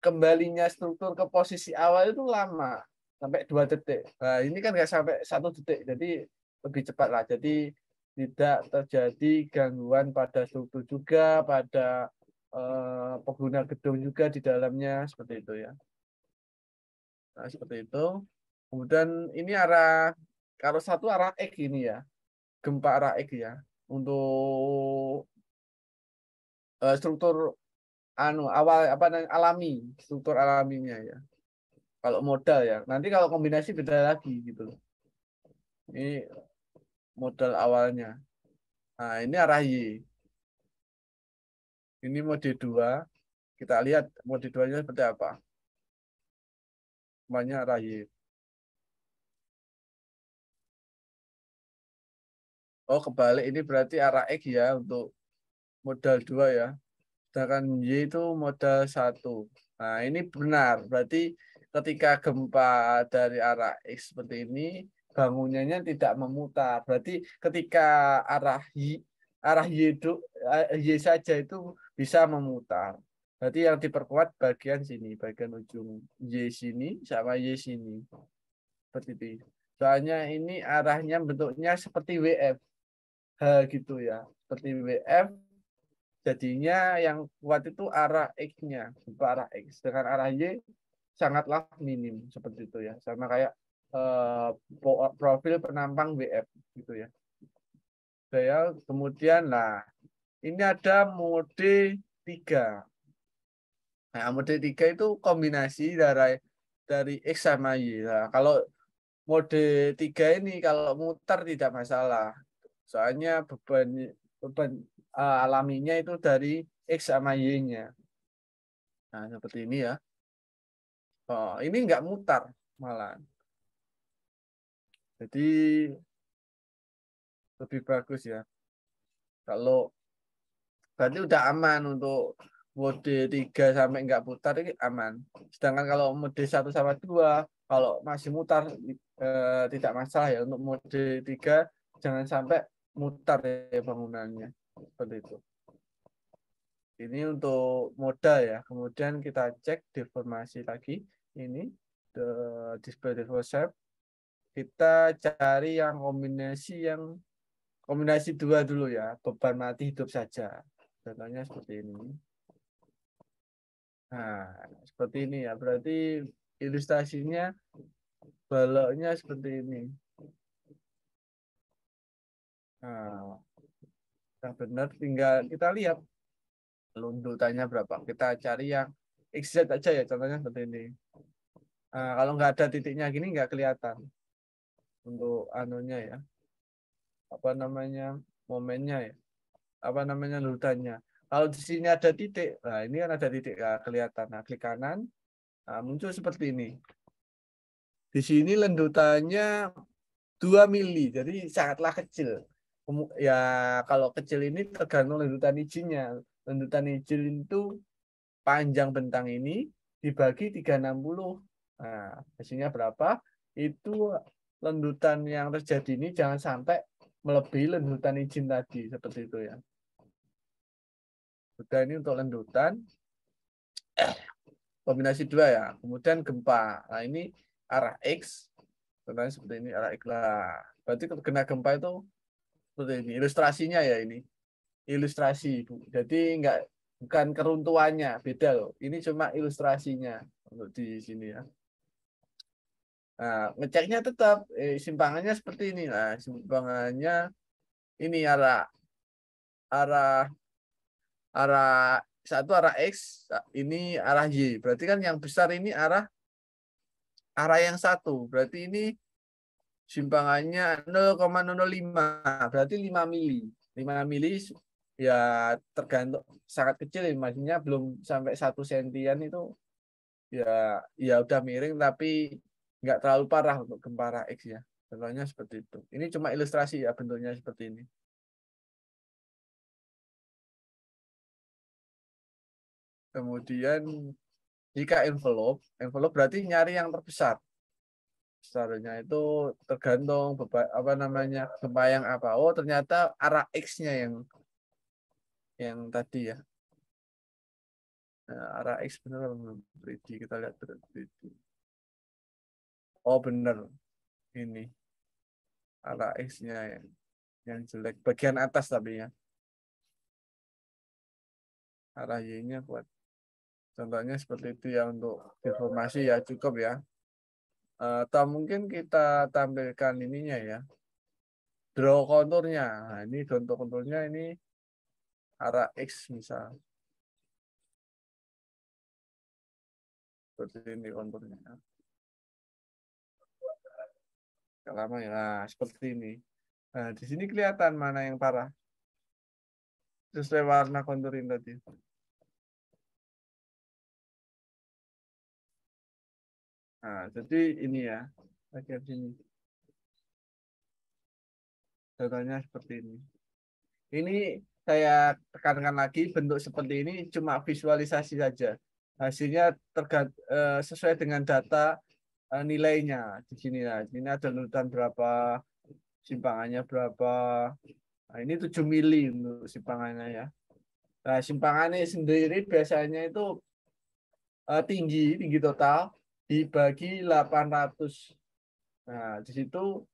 Kembalinya struktur ke posisi awal itu lama, sampai dua detik. Nah, ini kan nggak sampai satu detik, jadi lebih cepat lah. Jadi tidak terjadi gangguan pada struktur juga, pada eh, pengguna gedung juga di dalamnya, seperti itu ya. Nah, seperti itu. Kemudian ini arah, kalau satu arah X ini ya, gempa raik ya untuk eh, struktur anu awal apa alami struktur alaminya ya kalau modal ya nanti kalau kombinasi beda lagi gitu ini modal awalnya nah ini arah Y ini mode dua kita lihat mode dua nya seperti apa banyak arah Y Oh kebalik ini berarti arah X ya untuk modal dua ya. Sedangkan Y itu modal satu. Nah ini benar. Berarti ketika gempa dari arah X seperti ini bangunannya tidak memutar. Berarti ketika arah Y arah Y, itu, eh, y saja itu bisa memutar. Berarti yang diperkuat bagian sini, bagian ujung Y sini sama Y sini. Seperti itu. Soalnya ini arahnya bentuknya seperti WF hal gitu ya. Seperti WF jadinya yang kuat itu arah X-nya, arah X. Dengan arah Y sangatlah minim seperti itu ya. Sama kayak eh, profil penampang WF gitu ya. Saya kemudian nah ini ada mode tiga. Nah, mode tiga itu kombinasi dari dari X sama Y. Nah, kalau mode tiga ini kalau muter tidak masalah. Soalnya beban beban uh, alaminya itu dari x sama y-nya. Nah, seperti ini ya. Oh, ini nggak mutar malah. Jadi lebih bagus ya. Kalau berarti udah aman untuk mode 3 sampai nggak putar ini aman. Sedangkan kalau mode 1 sama 2 kalau masih mutar eh, tidak masalah ya untuk mode 3 jangan sampai mutar ya bangunannya seperti itu. Ini untuk moda ya. Kemudian kita cek deformasi lagi. Ini the display default shape. Kita cari yang kombinasi yang kombinasi dua dulu ya. Beban mati hidup saja. Contohnya seperti ini. Nah, seperti ini ya. Berarti ilustrasinya baloknya seperti ini. Nah, hmm. yang benar tinggal kita lihat lundutannya berapa. Kita cari yang XZ aja ya, contohnya seperti ini. Nah, kalau nggak ada titiknya gini nggak kelihatan untuk anunya ya. Apa namanya momennya ya. Apa namanya lundutannya. Kalau di sini ada titik, nah ini kan ada titik nah, kelihatan. Nah, klik kanan, nah, muncul seperti ini. Di sini lendutannya 2 mili, jadi sangatlah kecil ya kalau kecil ini tergantung lendutan izinnya. lendutan izin itu panjang bentang ini dibagi 360. Nah, hasilnya berapa? Itu lendutan yang terjadi ini jangan sampai melebihi lendutan izin tadi, seperti itu ya. Sudah ini untuk lendutan. Kombinasi dua ya. Kemudian gempa. Nah, ini arah X. Sebenarnya seperti ini arah X lah. Berarti kena gempa itu seperti ini ilustrasinya ya ini ilustrasi ibu jadi nggak bukan keruntuhannya beda loh ini cuma ilustrasinya untuk di sini ya nah, ngeceknya tetap eh, simpangannya seperti ini lah simpangannya ini arah arah arah satu arah x ini arah y berarti kan yang besar ini arah arah yang satu berarti ini simpangannya 0,05 berarti 5 mili 5 mili ya tergantung sangat kecil imajinnya ya, belum sampai satu sentian itu ya ya udah miring tapi nggak terlalu parah untuk gempa X ya contohnya seperti itu ini cuma ilustrasi ya bentuknya seperti ini kemudian jika envelope envelope berarti nyari yang terbesar besarnya itu tergantung beba, apa namanya gempa apa. Oh ternyata arah x-nya yang yang tadi ya. Nah, arah x benar berarti kita lihat berarti. Oh benar ini arah x-nya yang yang jelek bagian atas tapi ya arah y-nya kuat. Contohnya seperti itu ya untuk informasi ya cukup ya atau mungkin kita tampilkan ininya ya draw konturnya nah, ini contoh konturnya ini arah x misal seperti ini konturnya Gak lama ya nah, seperti ini nah di sini kelihatan mana yang parah sesuai warna konturin tadi Nah, jadi ini ya, bagian sini. Contohnya seperti ini. Ini saya tekankan lagi bentuk seperti ini cuma visualisasi saja. Hasilnya tergant eh, sesuai dengan data eh, nilainya di sini ya. Nah, ini ada nurutan berapa, simpangannya berapa. Nah, ini 7 mili untuk simpangannya ya. Nah, simpangannya sendiri biasanya itu eh, tinggi, tinggi total dibagi 800. Nah, di situ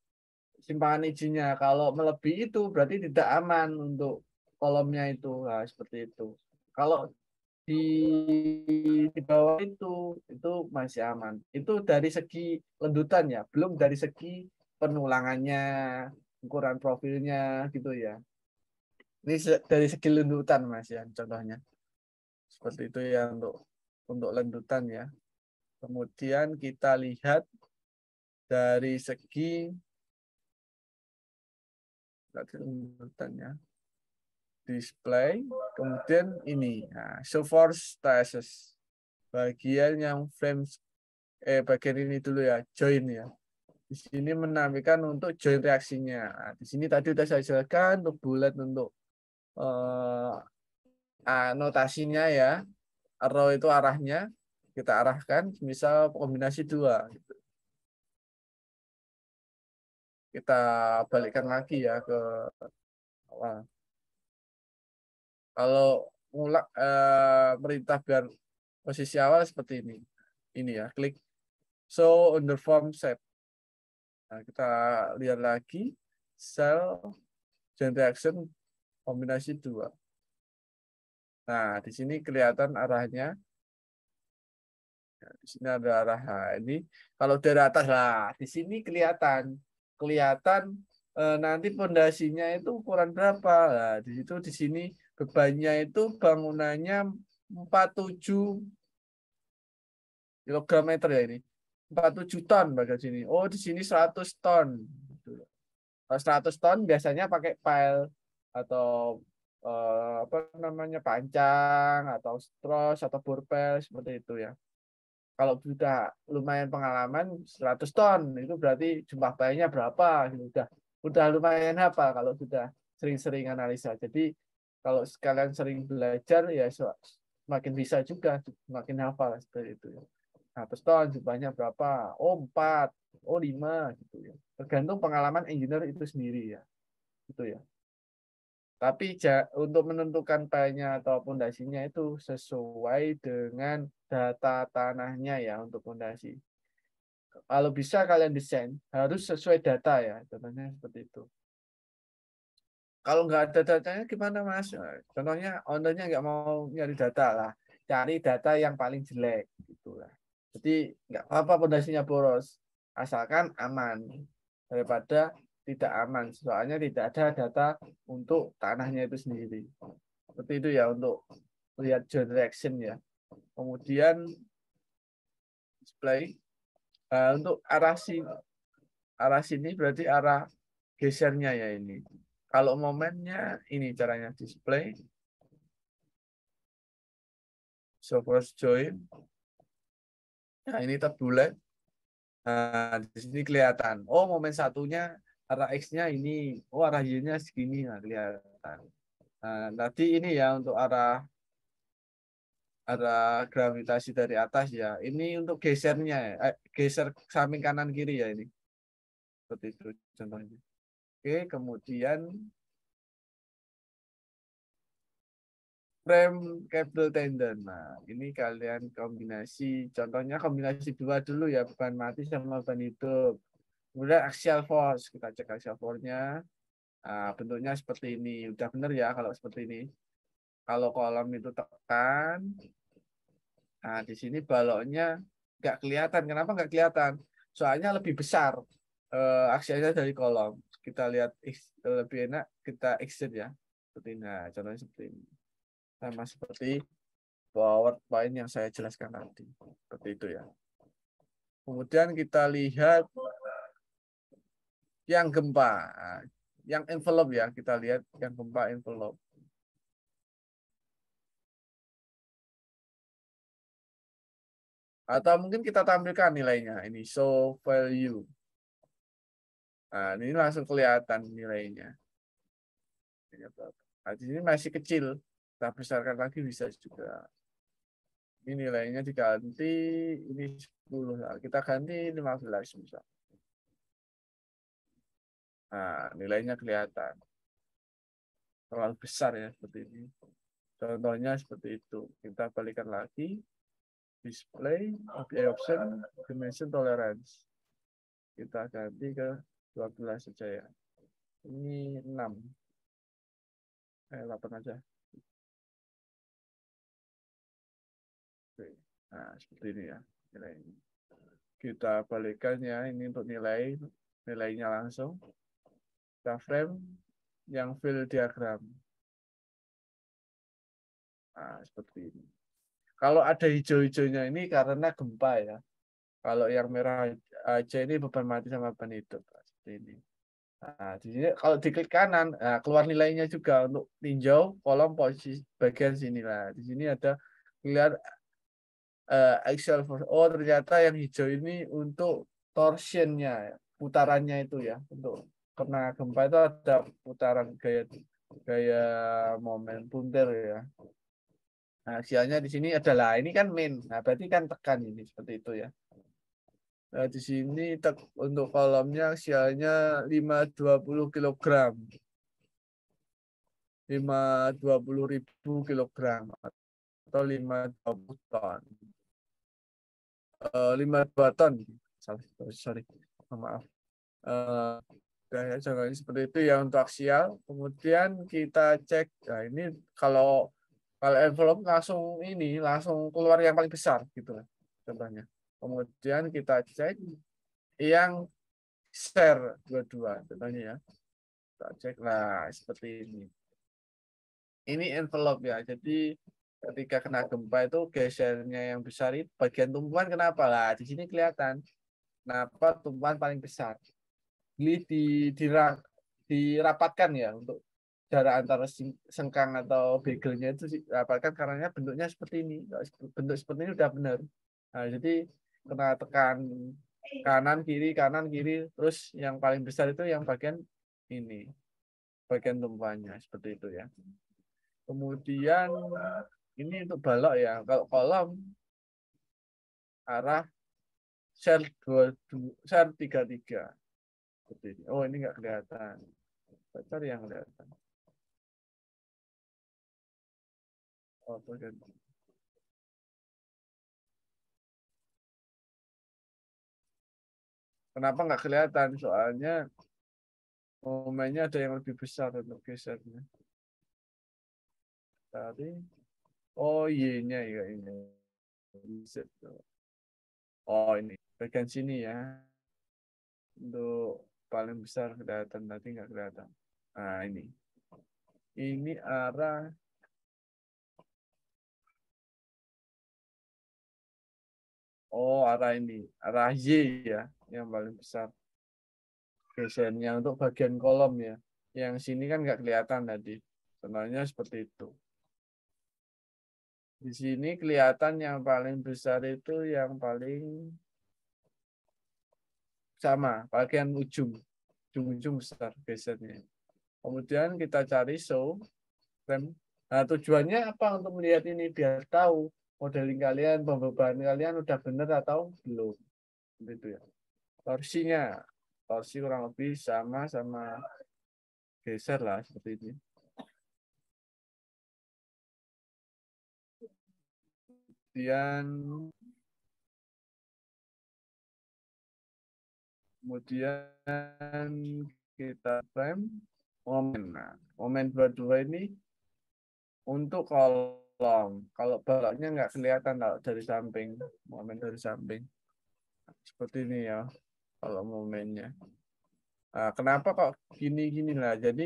simpangan izinnya. Kalau melebihi itu berarti tidak aman untuk kolomnya itu. Nah, seperti itu. Kalau di, di bawah itu itu masih aman. Itu dari segi lendutan ya, belum dari segi penulangannya, ukuran profilnya gitu ya. Ini dari segi lendutan Mas ya contohnya. Seperti itu ya untuk untuk lendutan ya. Kemudian kita lihat dari segi tadi display, kemudian ini nah, show for status bagian yang frame eh bagian ini dulu ya join ya di sini menampilkan untuk join reaksinya nah, di sini tadi sudah saya jelaskan untuk bulat untuk eh, anotasinya ya arrow itu arahnya kita arahkan misal kombinasi dua gitu. kita balikkan lagi ya ke awal kalau mulak eh, perintah biar posisi awal seperti ini ini ya klik so under form set nah, kita lihat lagi cell join reaction kombinasi dua Nah, di sini kelihatan arahnya di sini ada arah Ini kalau dari atas lah, di sini kelihatan kelihatan eh, nanti pondasinya itu ukuran berapa. lah di situ di sini bebannya itu bangunannya 47 kilogram meter ya ini. 47 ton bagian sini. Oh, di sini 100 ton. Gitu. Kalau 100 ton biasanya pakai pile atau eh, apa namanya pancang atau stros atau burpel seperti itu ya kalau sudah lumayan pengalaman 100 ton itu berarti jumlah bayinya berapa gitu udah udah lumayan apa kalau sudah sering-sering analisa jadi kalau sekalian sering belajar ya semakin bisa juga semakin hafal seperti itu 100 ton jumlahnya berapa oh 4 oh 5 gitu ya tergantung pengalaman engineer itu sendiri ya gitu ya tapi untuk menentukan payanya atau pondasinya itu sesuai dengan data tanahnya ya untuk fondasi. Kalau bisa kalian desain harus sesuai data ya, contohnya seperti itu. Kalau nggak ada datanya gimana mas? Contohnya ownernya nggak mau nyari data lah, cari data yang paling jelek gitulah. Jadi nggak apa-apa fondasinya boros, asalkan aman daripada tidak aman. Soalnya tidak ada data untuk tanahnya itu sendiri. Seperti itu ya untuk lihat joint ya kemudian display. Nah, untuk arah sini, arah sini berarti arah gesernya ya ini. Kalau momennya ini caranya display. So cross join. Nah, ini tab Nah, di sini kelihatan. Oh, momen satunya arah X-nya ini. Oh, arah Y-nya segini. Nah, kelihatan. Nah, nanti ini ya untuk arah ada gravitasi dari atas ya. Ini untuk gesernya ya, eh, geser samping kanan kiri ya ini. Seperti itu contohnya. Oke, kemudian frame kabel tendon. Nah, ini kalian kombinasi, contohnya kombinasi dua dulu ya, bukan mati sama beban hidup. Kemudian axial force, kita cek axial force-nya. Nah, bentuknya seperti ini. Udah benar ya kalau seperti ini. Kalau kolom itu tekan, nah di sini baloknya nggak kelihatan. Kenapa nggak kelihatan? Soalnya lebih besar eh, aksinya dari kolom. Kita lihat lebih enak kita exit ya. Seperti ini. Nah, contohnya seperti ini. Sama seperti PowerPoint yang saya jelaskan nanti, Seperti itu ya. Kemudian kita lihat yang gempa, nah, yang envelope ya. Kita lihat yang gempa envelope. Atau mungkin kita tampilkan nilainya. Ini show value. Nah, ini langsung kelihatan nilainya. Nah, ini masih kecil. Kita besarkan lagi bisa juga. Ini nilainya diganti. Ini 10. Nah, kita ganti 15 misalnya. Nah, nilainya kelihatan. Terlalu besar ya seperti ini. Contohnya seperti itu. Kita balikan lagi display API option dimension tolerance. Kita ganti ke 12 saja ya. Ini 6. Eh, 8 aja. Oke. Nah, seperti ini ya. Nilai ini. Kita balikkan ya. Ini untuk nilai. Nilainya langsung. Kita frame yang fill diagram. Nah, seperti ini. Kalau ada hijau-hijaunya ini karena gempa ya. Kalau yang merah aja ini beban mati sama beban hidup seperti ini. Nah, di sini kalau diklik kanan, nah, keluar nilainya juga untuk tinjau kolom posisi bagian sini lah. Di sini ada lihat uh, eh, Excel for oh ternyata yang hijau ini untuk torsionnya, putarannya itu ya. Untuk karena gempa itu ada putaran gaya gaya momen punter ya. Nah, aksialnya di sini adalah ini kan min. Nah, berarti kan tekan ini seperti itu ya. Nah, di sini tek, untuk kolomnya aksialnya 520 kg. 520.000 kg atau 520 ton. Uh, eh, 52 ton. Sorry, sorry. maaf. Uh, eh, jangan seperti itu ya untuk aksial. Kemudian kita cek. Nah, ini kalau kalau envelope langsung ini langsung keluar yang paling besar gitu lah contohnya kemudian kita cek yang share dua-dua contohnya ya kita cek lah seperti ini ini envelope ya jadi ketika kena gempa itu gesernya yang besar itu bagian tumpuan kenapa lah di sini kelihatan kenapa tumpuan paling besar ini di, dirapatkan ya untuk jarak antara sengkang atau begelnya itu dapatkan karena bentuknya seperti ini bentuk seperti ini udah benar nah, jadi kena tekan kanan kiri kanan kiri terus yang paling besar itu yang bagian ini bagian tumpahnya seperti itu ya kemudian ini untuk balok ya kalau kolom arah share dua share tiga tiga seperti ini oh ini nggak kelihatan cari yang kelihatan Kenapa nggak kelihatan? Soalnya momennya ada yang lebih besar untuk gesernya. Tadi, oh y-nya ya ini. Oh ini bagian sini ya. Untuk paling besar kelihatan, nanti nggak kelihatan. Nah ini. Ini arah Oh, arah ini, arah Y ya, yang paling besar. Desainnya untuk bagian kolom ya. Yang sini kan nggak kelihatan tadi. Sebenarnya seperti itu. Di sini kelihatan yang paling besar itu yang paling sama, bagian ujung. Ujung-ujung besar gesernya. Kemudian kita cari show. Nah, tujuannya apa untuk melihat ini? Biar tahu modeling kalian, pembebanan kalian udah bener atau belum. Begitu ya. Torsinya, torsi kurang lebih sama sama geser lah seperti ini. Kemudian kemudian kita frame momen. Nah, momen 22 ini untuk kalau bolong. Kalau bolongnya nggak kelihatan kalau dari samping, momen dari samping. Seperti ini ya, kalau momennya. Nah, kenapa kok gini-gini lah? Jadi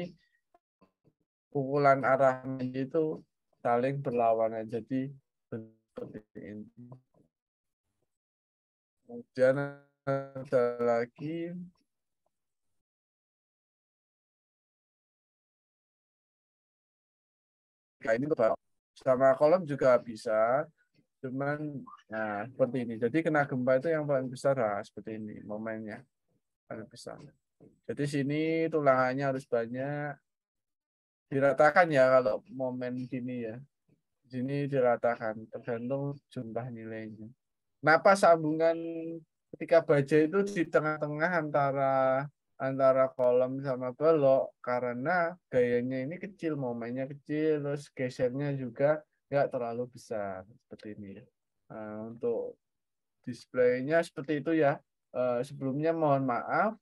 pukulan arahnya itu saling berlawanan. Jadi seperti ini. Kemudian ada lagi nah, ini beberapa sama kolom juga bisa cuman nah seperti ini jadi kena gempa itu yang paling besar lah, seperti ini momennya paling besar jadi sini tulangannya harus banyak diratakan ya kalau momen gini ya sini diratakan tergantung jumlah nilainya kenapa sambungan ketika baja itu di tengah-tengah antara antara kolom sama belok karena gayanya ini kecil, momennya kecil, terus gesernya juga nggak terlalu besar seperti ini. Nah, untuk displaynya seperti itu ya. Eh, sebelumnya mohon maaf,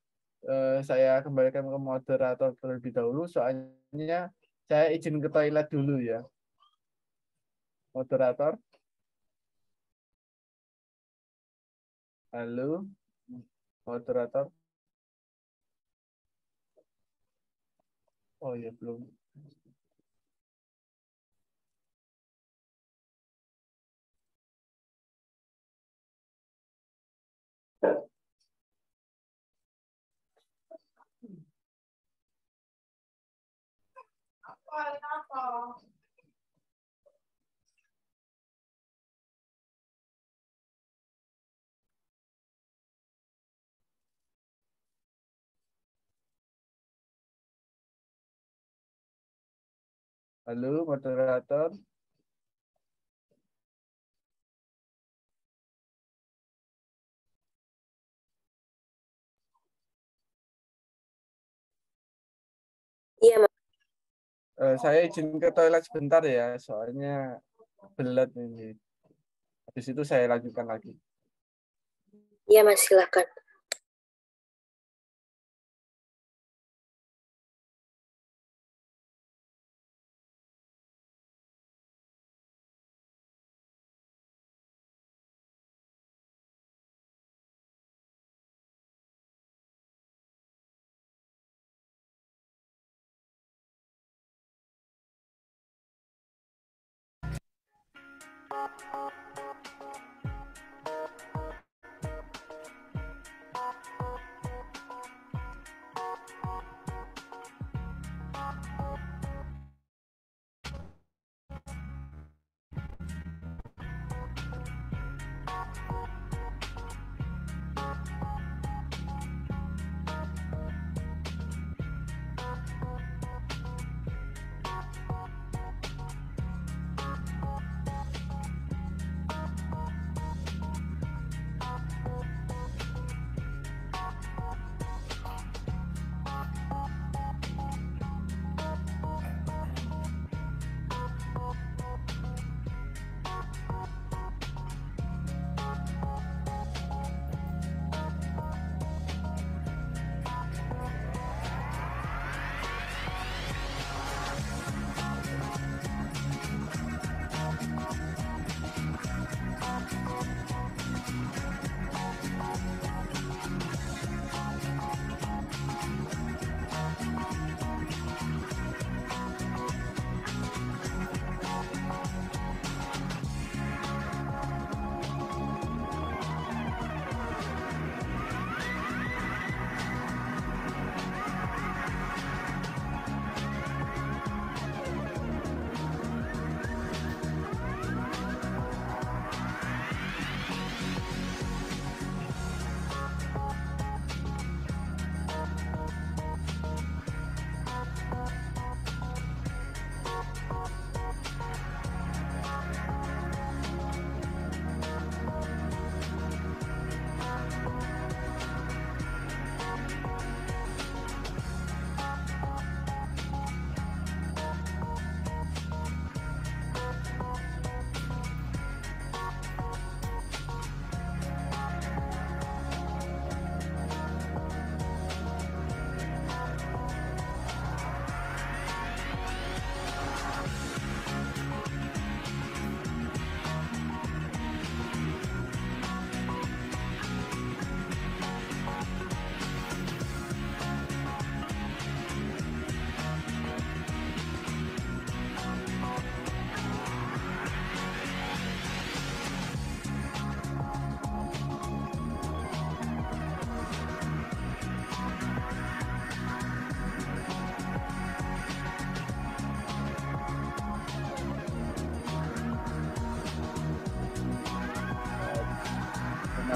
eh, saya kembalikan ke moderator terlebih dahulu soalnya saya izin ke toilet dulu ya. Moderator. Halo, moderator. Oh, yeah, blue. Oh, Halo, moderator. Iya, Uh, saya izin ke toilet sebentar ya, soalnya belet ini. Habis itu saya lanjutkan lagi. Iya, Mas, silakan.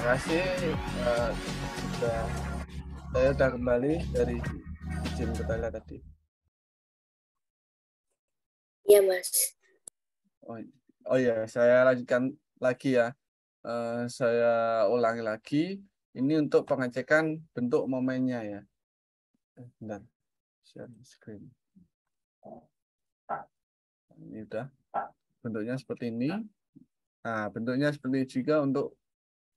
kasih uh, sudah saya sudah kembali dari izin bertanya tadi. Iya mas. Oh, oh ya saya lanjutkan lagi ya. Uh, saya ulangi lagi. Ini untuk pengecekan bentuk momennya ya. Eh, bentar. Share screen. Ini udah. Bentuknya seperti ini. Nah, bentuknya seperti juga untuk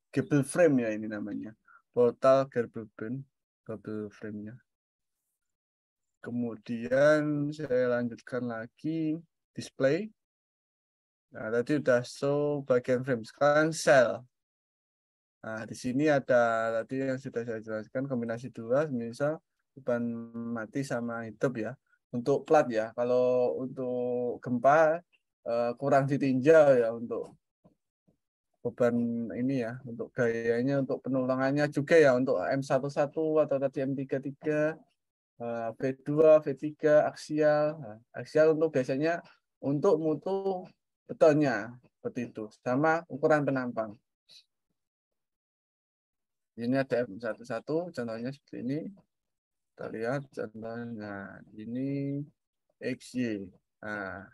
Gable frame ya ini namanya. Portal Gable frame, bubble frame-nya. Kemudian saya lanjutkan lagi display. Nah, tadi sudah show bagian frame. Sekarang cell. Nah, di sini ada tadi yang sudah saya jelaskan kombinasi dua, misal depan mati sama hidup ya. Untuk plat ya, kalau untuk gempa eh, kurang ditinjau ya untuk beban ini ya untuk gayanya untuk penulangannya juga ya untuk M11 atau tadi M33 V2 V3 aksial aksial untuk biasanya untuk mutu betonnya seperti itu sama ukuran penampang ini ada M11 contohnya seperti ini kita lihat contohnya ini XY nah,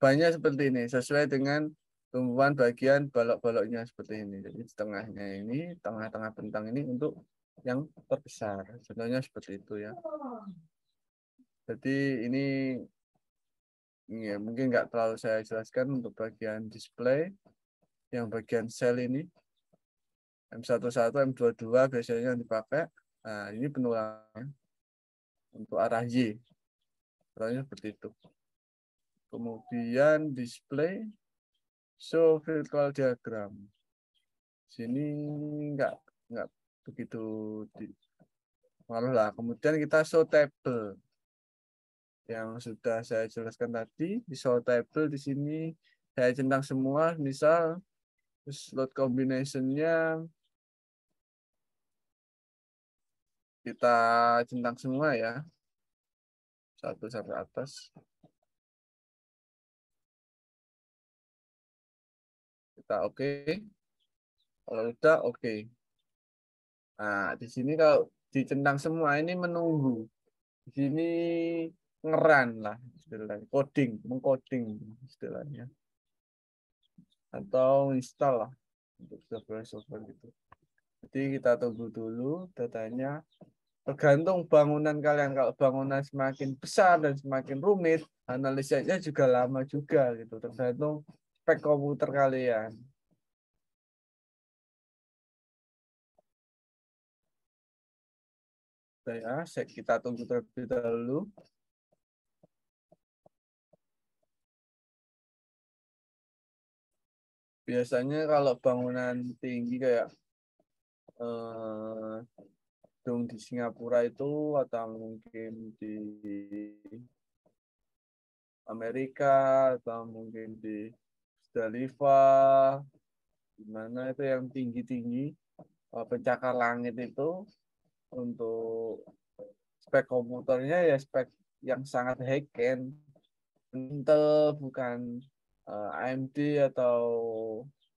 banyak seperti ini sesuai dengan tumbuhan bagian balok-baloknya seperti ini. Jadi setengahnya ini, tengah-tengah bentang ini untuk yang terbesar. Contohnya seperti itu ya. Jadi ini ya mungkin nggak terlalu saya jelaskan untuk bagian display yang bagian sel ini M11 M22 biasanya yang dipakai nah ini penulang untuk arah Y kurangnya seperti itu kemudian display So virtual diagram. Sini enggak enggak begitu malu lah. Kemudian kita show table yang sudah saya jelaskan tadi di show table di sini saya centang semua misal slot combinationnya kita centang semua ya satu sampai atas Kita oke. Okay. Kalau udah oke. Okay. Nah, di sini kalau dicentang semua ini menunggu. Di sini ngeran lah istilahnya, coding, mengcoding istilahnya. Atau install lah untuk server-server gitu. Jadi kita tunggu dulu datanya. Tergantung bangunan kalian. Kalau bangunan semakin besar dan semakin rumit, analisanya juga lama juga gitu. Tergantung spek komputer kalian. Ya, ah, kita tunggu terlebih dahulu. Biasanya kalau bangunan tinggi kayak eh, di Singapura itu atau mungkin di Amerika atau mungkin di Musdalifah, gimana itu yang tinggi-tinggi eh, pencakar langit itu untuk spek komputernya ya spek yang sangat high end Intel bukan eh, AMD atau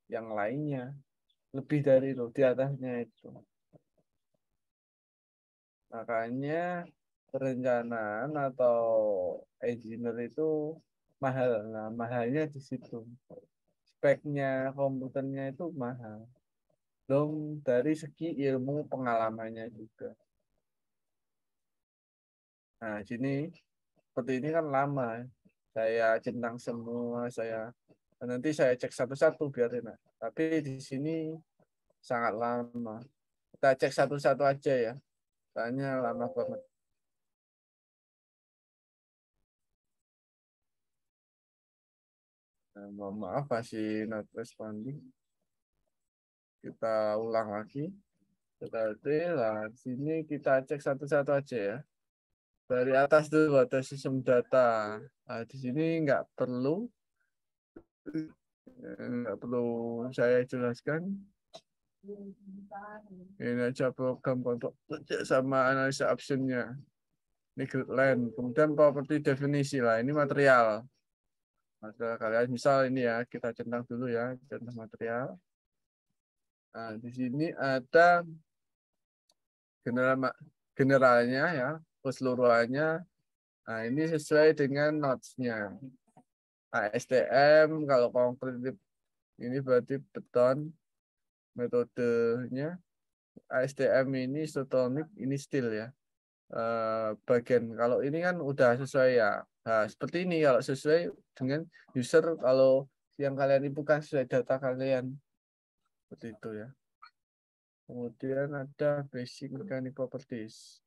yang lainnya lebih dari itu di atasnya itu makanya perencanaan atau engineer itu mahal nah mahalnya di situ speknya komputernya itu mahal dong dari segi ilmu pengalamannya juga nah sini seperti ini kan lama saya centang semua saya nanti saya cek satu-satu biar enak tapi di sini sangat lama kita cek satu-satu aja ya tanya lama banget Eh, mohon maaf masih not responding kita ulang lagi kita lah sini kita cek satu-satu aja ya dari atas dulu ada sistem data. Nah, di sini nggak perlu eh, nggak perlu saya jelaskan. Ini aja program untuk sama analisa optionnya. Ini grid line. Kemudian property definisi lah. Ini material. Maka kalian misal ini ya, kita centang dulu ya, centang material. Nah, di sini ada general generalnya ya, keseluruhannya. Nah, ini sesuai dengan notes-nya. ASTM kalau konkret ini berarti beton metodenya ASTM ini isotonik ini steel ya eh, bagian kalau ini kan udah sesuai ya nah, seperti ini kalau sesuai dengan user kalau yang kalian bukan sudah data kalian seperti itu ya kemudian ada basic mechanic properties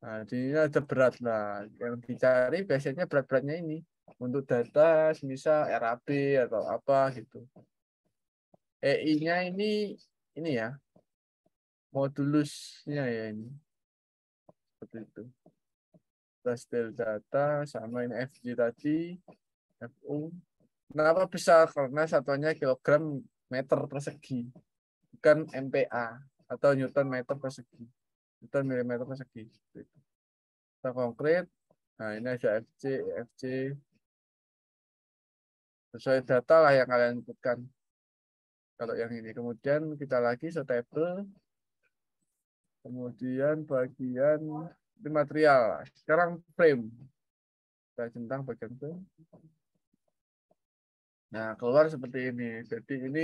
nah di sini ada berat lah yang dicari biasanya berat-beratnya ini untuk data semisal RAP atau apa gitu EI-nya ini ini ya modulusnya ya ini seperti itu plus data sama ini FG tadi FU. Kenapa bisa? Karena satuannya kilogram meter persegi, bukan MPA atau Newton meter persegi, Newton milimeter persegi. Gitu. Kita konkret. Nah ini ada FC, FC sesuai data lah yang kalian butuhkan. Kalau yang ini kemudian kita lagi setable, kemudian bagian material. Sekarang frame. Kita centang bagian frame. Nah, keluar seperti ini. Jadi ini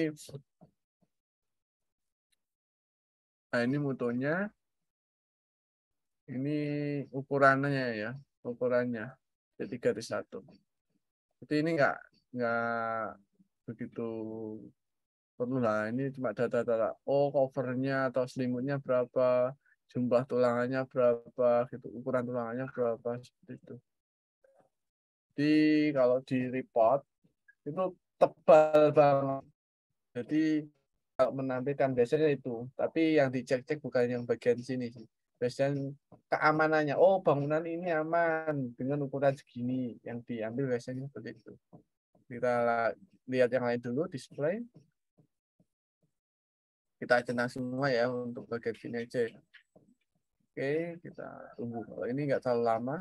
Nah, ini mutunya Ini ukurannya ya, ukurannya. Jadi garis satu. Jadi ini enggak enggak begitu perlu lah. Ini cuma data-data. Oh, covernya atau selimutnya berapa, jumlah tulangannya berapa, gitu. Ukuran tulangannya berapa seperti itu. Jadi kalau di report itu tebal banget jadi kalau menampilkan biasanya itu tapi yang dicek-cek bukan yang bagian sini sih biasanya keamanannya oh bangunan ini aman dengan ukuran segini yang diambil biasanya seperti itu kita lihat yang lain dulu display kita centang semua ya untuk bagian sini aja ya. oke kita tunggu kalau ini nggak terlalu lama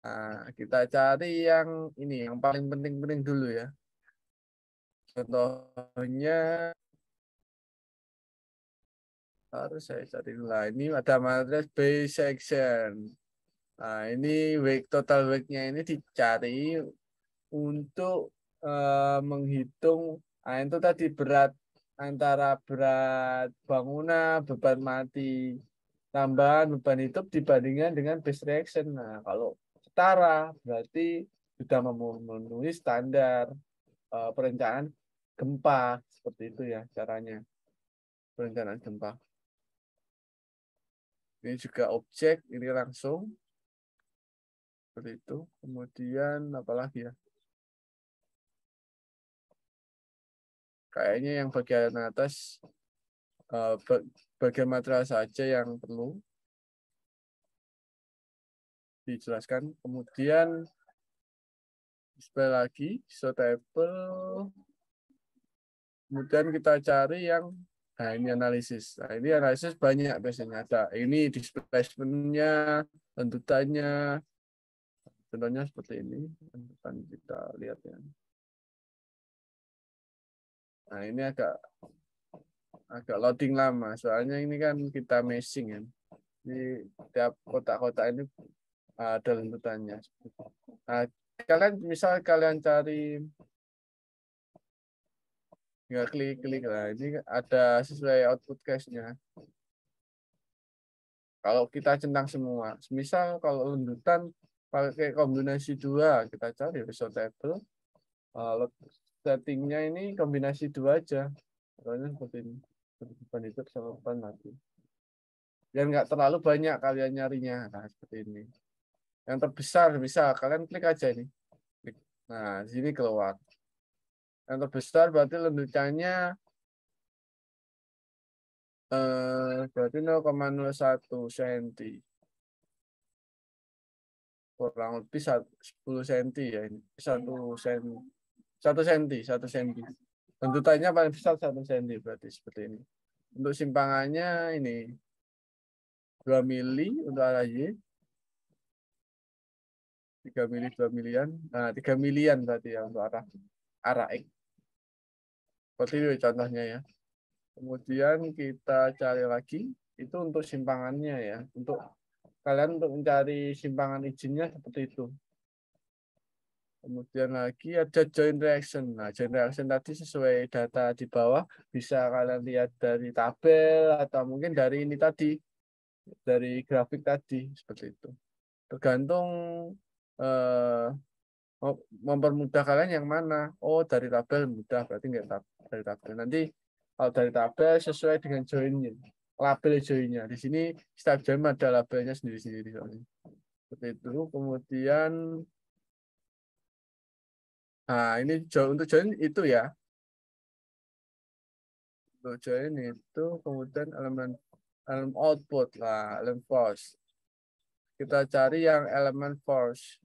Nah, kita cari yang ini yang paling penting-penting dulu ya. Contohnya harus saya cari dulu lah. Ini ada matriks base section. Nah, ini week total weight nya ini dicari untuk eh, menghitung nah, itu tadi berat antara berat bangunan, beban mati, tambahan beban hidup dibandingkan dengan base reaction. Nah, kalau setara berarti sudah memenuhi standar uh, perencanaan gempa seperti itu ya caranya perencanaan gempa ini juga objek ini langsung seperti itu kemudian apalagi ya kayaknya yang bagian atas uh, bagian material saja yang perlu dijelaskan. Kemudian display lagi so table. Kemudian kita cari yang nah ini analisis. Nah, ini analisis banyak biasanya ada. Ini displacementnya, tuntutannya. Contohnya seperti ini. Tuntutan kita lihat ya. Nah, ini agak agak loading lama soalnya ini kan kita meshing ya. di tiap kotak-kotak ini ada runtutannya. Nah, kalian misal kalian cari tinggal klik-klik lah. Ini ada sesuai output case-nya. Kalau kita centang semua, misal kalau runtutan pakai kombinasi dua, kita cari result table. Kalau nah, settingnya ini kombinasi dua aja. Soalnya seperti ini. Beban itu, sama beban lagi. Dan nggak terlalu banyak kalian nyarinya. Nah, seperti ini yang terbesar bisa kalian klik aja ini nah sini keluar yang terbesar berarti lendutannya eh berarti 0,01 cm kurang lebih 10 cm ya ini satu cm satu cm satu cm lendutannya paling besar satu cm berarti seperti ini untuk simpangannya ini 2 mili untuk arah Y tiga mili dua milian nah tiga milian tadi ya untuk arah arah x seperti itu contohnya ya kemudian kita cari lagi itu untuk simpangannya ya untuk kalian untuk mencari simpangan izinnya seperti itu kemudian lagi ada join reaction nah join reaction tadi sesuai data di bawah bisa kalian lihat dari tabel atau mungkin dari ini tadi dari grafik tadi seperti itu tergantung Eh, oh, mempermudah kalian yang mana? Oh, dari tabel mudah, berarti nggak tab dari tabel. Nanti kalau dari tabel sesuai dengan joinnya, label joinnya. Di sini setiap join ada labelnya sendiri-sendiri Seperti itu. Kemudian Nah, ini join, untuk join itu ya. Untuk join itu kemudian elemen elemen output lah, elemen force. Kita cari yang elemen force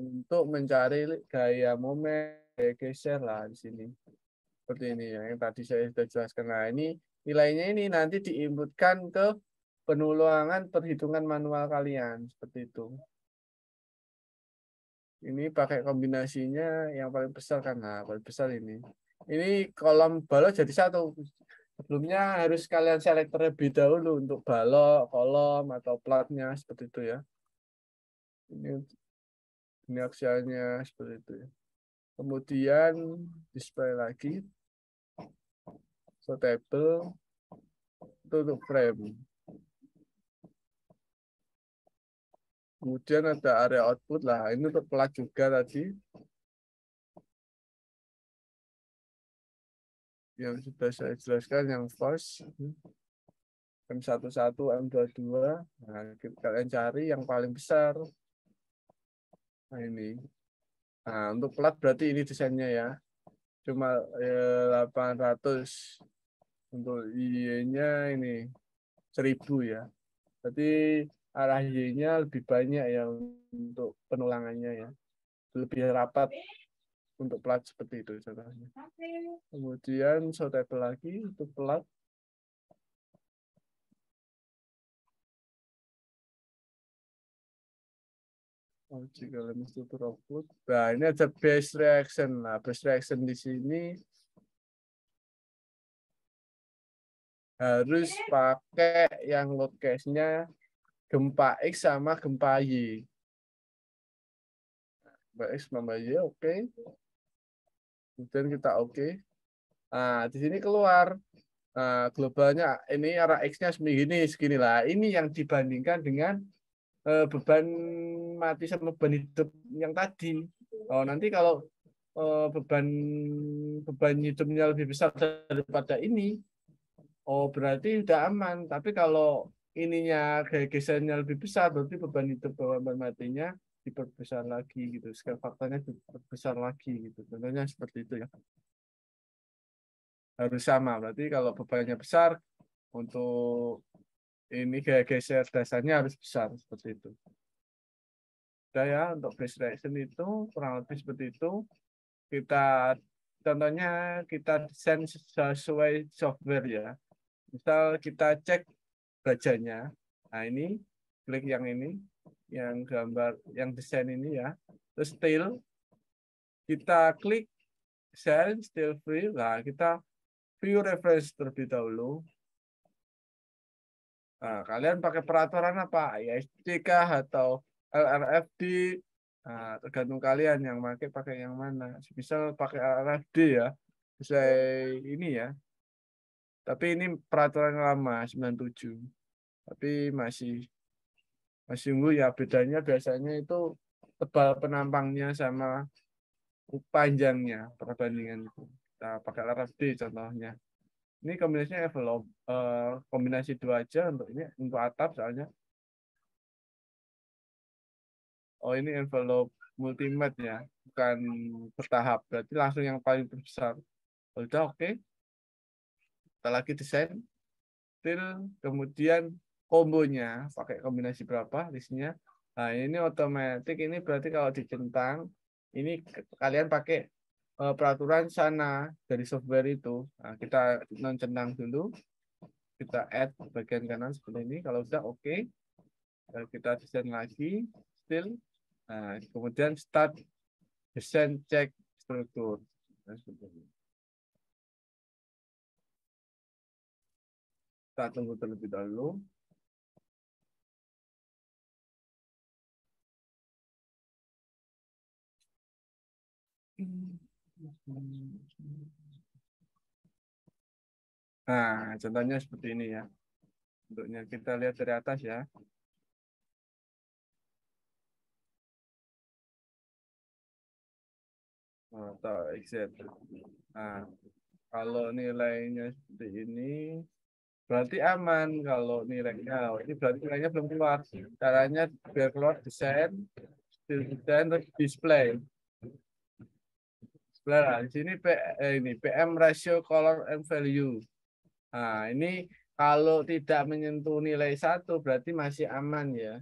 untuk mencari gaya momen gaya geser lah di sini seperti ini ya yang tadi saya sudah jelaskan nah ini nilainya ini nanti diinputkan ke penulangan perhitungan manual kalian seperti itu ini pakai kombinasinya yang paling besar kan nah paling besar ini ini kolom balok jadi satu sebelumnya harus kalian select terlebih dahulu untuk balok kolom atau platnya seperti itu ya ini ini aksialnya seperti itu ya. kemudian display lagi so table untuk frame kemudian ada area output lah ini untuk pelat juga tadi yang sudah saya jelaskan yang first M11, M22. Nah, kalian cari yang paling besar. Nah ini. Nah untuk plat berarti ini desainnya ya. Cuma ya, eh, 800 untuk Y-nya ini 1000 ya. Berarti arah Y-nya lebih banyak ya untuk penulangannya ya. Lebih rapat untuk plat seperti itu contohnya. Kemudian sautable lagi untuk plat Logical structure of food. Nah, ini ada base reaction. Nah, base reaction di sini harus pakai yang load case nya gempa X sama gempa Y. Gempa X sama Y, oke. Okay. Kemudian kita oke. Okay. Nah, di sini keluar. Nah, globalnya ini arah X-nya segini, segini lah. Ini yang dibandingkan dengan uh, beban mati sama beban hidup yang tadi. Oh, nanti kalau uh, beban beban hidupnya lebih besar daripada ini, oh berarti udah aman. Tapi kalau ininya gesernya lebih besar, berarti beban hidup beban matinya diperbesar lagi gitu. Skala faktanya diperbesar lagi gitu. Tentunya seperti itu ya. Harus sama. Berarti kalau bebannya besar untuk ini gaya geser dasarnya harus besar seperti itu. Sudah untuk base reaction itu kurang lebih seperti itu. Kita contohnya kita desain sesuai software ya. Misal kita cek bajanya. Nah ini klik yang ini yang gambar yang desain ini ya. Terus still kita klik share still free. Nah kita view reference terlebih dahulu. Nah, kalian pakai peraturan apa? ISTK atau LRFD? Nah, tergantung kalian yang pakai pakai yang mana. Misal pakai LRFD ya, bisa ini ya. Tapi ini peraturan lama 97. Tapi masih masih unggul ya. Bedanya biasanya itu tebal penampangnya sama panjangnya perbandingan itu. Kita nah, pakai LRFD contohnya. Ini kombinasinya envelope, uh, eh, kombinasi dua aja untuk ini untuk atap soalnya. Oh ini envelope multimat ya, bukan bertahap. Berarti langsung yang paling besar. Oh, udah oke. Okay. Kita lagi desain. Til, kemudian kombonya pakai kombinasi berapa listnya. Nah ini otomatis ini berarti kalau dicentang ini kalian pakai uh, peraturan sana dari software itu. Nah, kita centang dulu. Kita add bagian kanan seperti ini. Kalau sudah oke. Okay. kita desain lagi. Still. Nah, kemudian start desain cek struktur. Nah, Kita tunggu terlebih dahulu. Mm-hmm. Nah, contohnya seperti ini ya. Untuknya kita lihat dari atas ya. Atau oh, exit. Nah, kalau nilainya seperti ini, berarti aman kalau nilainya. Oh, ini berarti nilainya belum keluar. Caranya biar keluar desain, desain, display. Nah, di sini P, eh, ini PM ratio color and value. Nah, ini kalau tidak menyentuh nilai satu berarti masih aman ya.